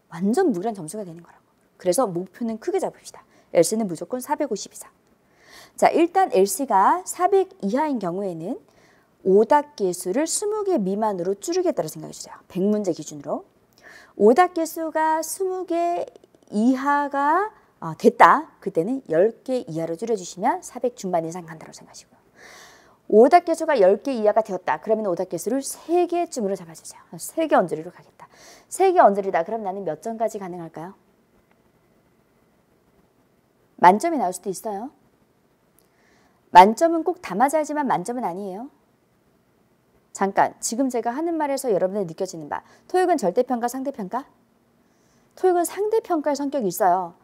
[SPEAKER 1] 완전 무리한 점수가 되는 거라고. 그래서 목표는 크게 잡읍시다. LC는 무조건 450 이상. 자, 일단 LC가 400 이하인 경우에는 오답개 수를 20개 미만으로 줄이겠다고 생각해 주세요. 100문제 기준으로. 오답개 수가 20개 이하가 어, 됐다. 그때는 10개 이하로 줄여주시면 400 중반 이상 간다고 생각하시고요. 오답 개수가 10개 이하가 되었다. 그러면 오답 개수를 3개쯤으로 잡아주세요. 3개 언저리로 가겠다. 3개 언저리다. 그럼 나는 몇 점까지 가능할까요? 만점이 나올 수도 있어요. 만점은 꼭 다 맞아야 지만 만점은 아니에요. 잠깐 지금 제가 하는 말에서 여러분의 느껴지는 바 토익은 절대평가 상대평가? 토익은 상대평가의 성격이 있어요.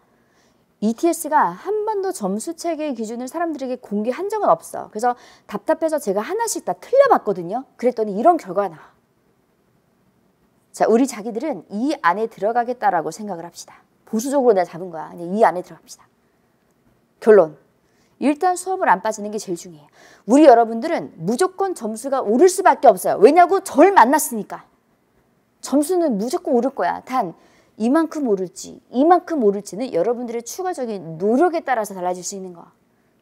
[SPEAKER 1] ETS가 한 번도 점수 체계의 기준을 사람들에게 공개한 적은 없어. 그래서 답답해서 제가 하나씩 다 틀려봤거든요. 그랬더니 이런 결과가 나와. 자, 우리 자기들은 이 안에 들어가겠다라고 생각을 합시다. 보수적으로 내가 잡은 거야. 이 안에 들어갑시다. 결론. 일단 수업을 안 빠지는 게 제일 중요해요. 우리 여러분들은 무조건 점수가 오를 수밖에 없어요. 왜냐고 절 만났으니까. 점수는 무조건 오를 거야. 단 이만큼 오를지 이만큼 오를지는 여러분들의 추가적인 노력에 따라서 달라질 수 있는 거.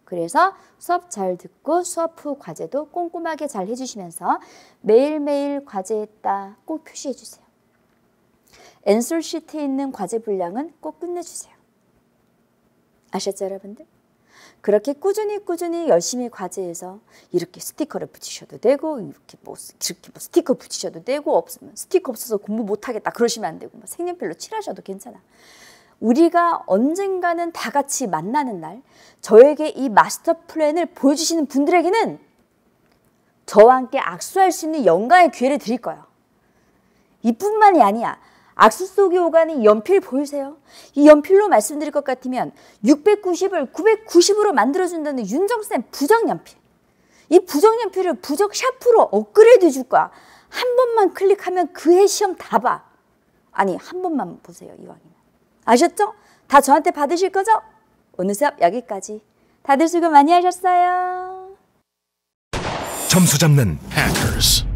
[SPEAKER 1] 그래서 수업 잘 듣고 수업 후 과제도 꼼꼼하게 잘 해주시면서 매일매일 과제했다 꼭 표시해주세요. 엔솔 시트에 있는 과제 분량은 꼭 끝내주세요. 아셨죠 여러분들? 그렇게 꾸준히 꾸준히 열심히 과제해서 이렇게 스티커를 붙이셔도 되고 이렇게 뭐 이렇게 뭐 스티커 붙이셔도 되고 없으면 스티커 없어서 공부 못하겠다 그러시면 안 되고 뭐 색연필로 칠하셔도 괜찮아. 우리가 언젠가는 다 같이 만나는 날 저에게 이 마스터 플랜을 보여주시는 분들에게는 저와 함께 악수할 수 있는 영광의 기회를 드릴 거예요. 이뿐만이 아니야. 악수 속에 오가는 연필 보이세요? 이 연필로 말씀드릴 것 같으면 690을 990으로 만들어준다는 윤정쌤 부정연필. 이 부정연필을 부적 샤프로 업그레이드 줄거한 번만 클릭하면 그 해 시험 다 봐. 아니 한 번만 보세요 이왕이면. 아셨죠? 다 저한테 받으실 거죠? 오늘 수업 여기까지. 다들 수고 많이 하셨어요.
[SPEAKER 4] 점수 잡는 hackers.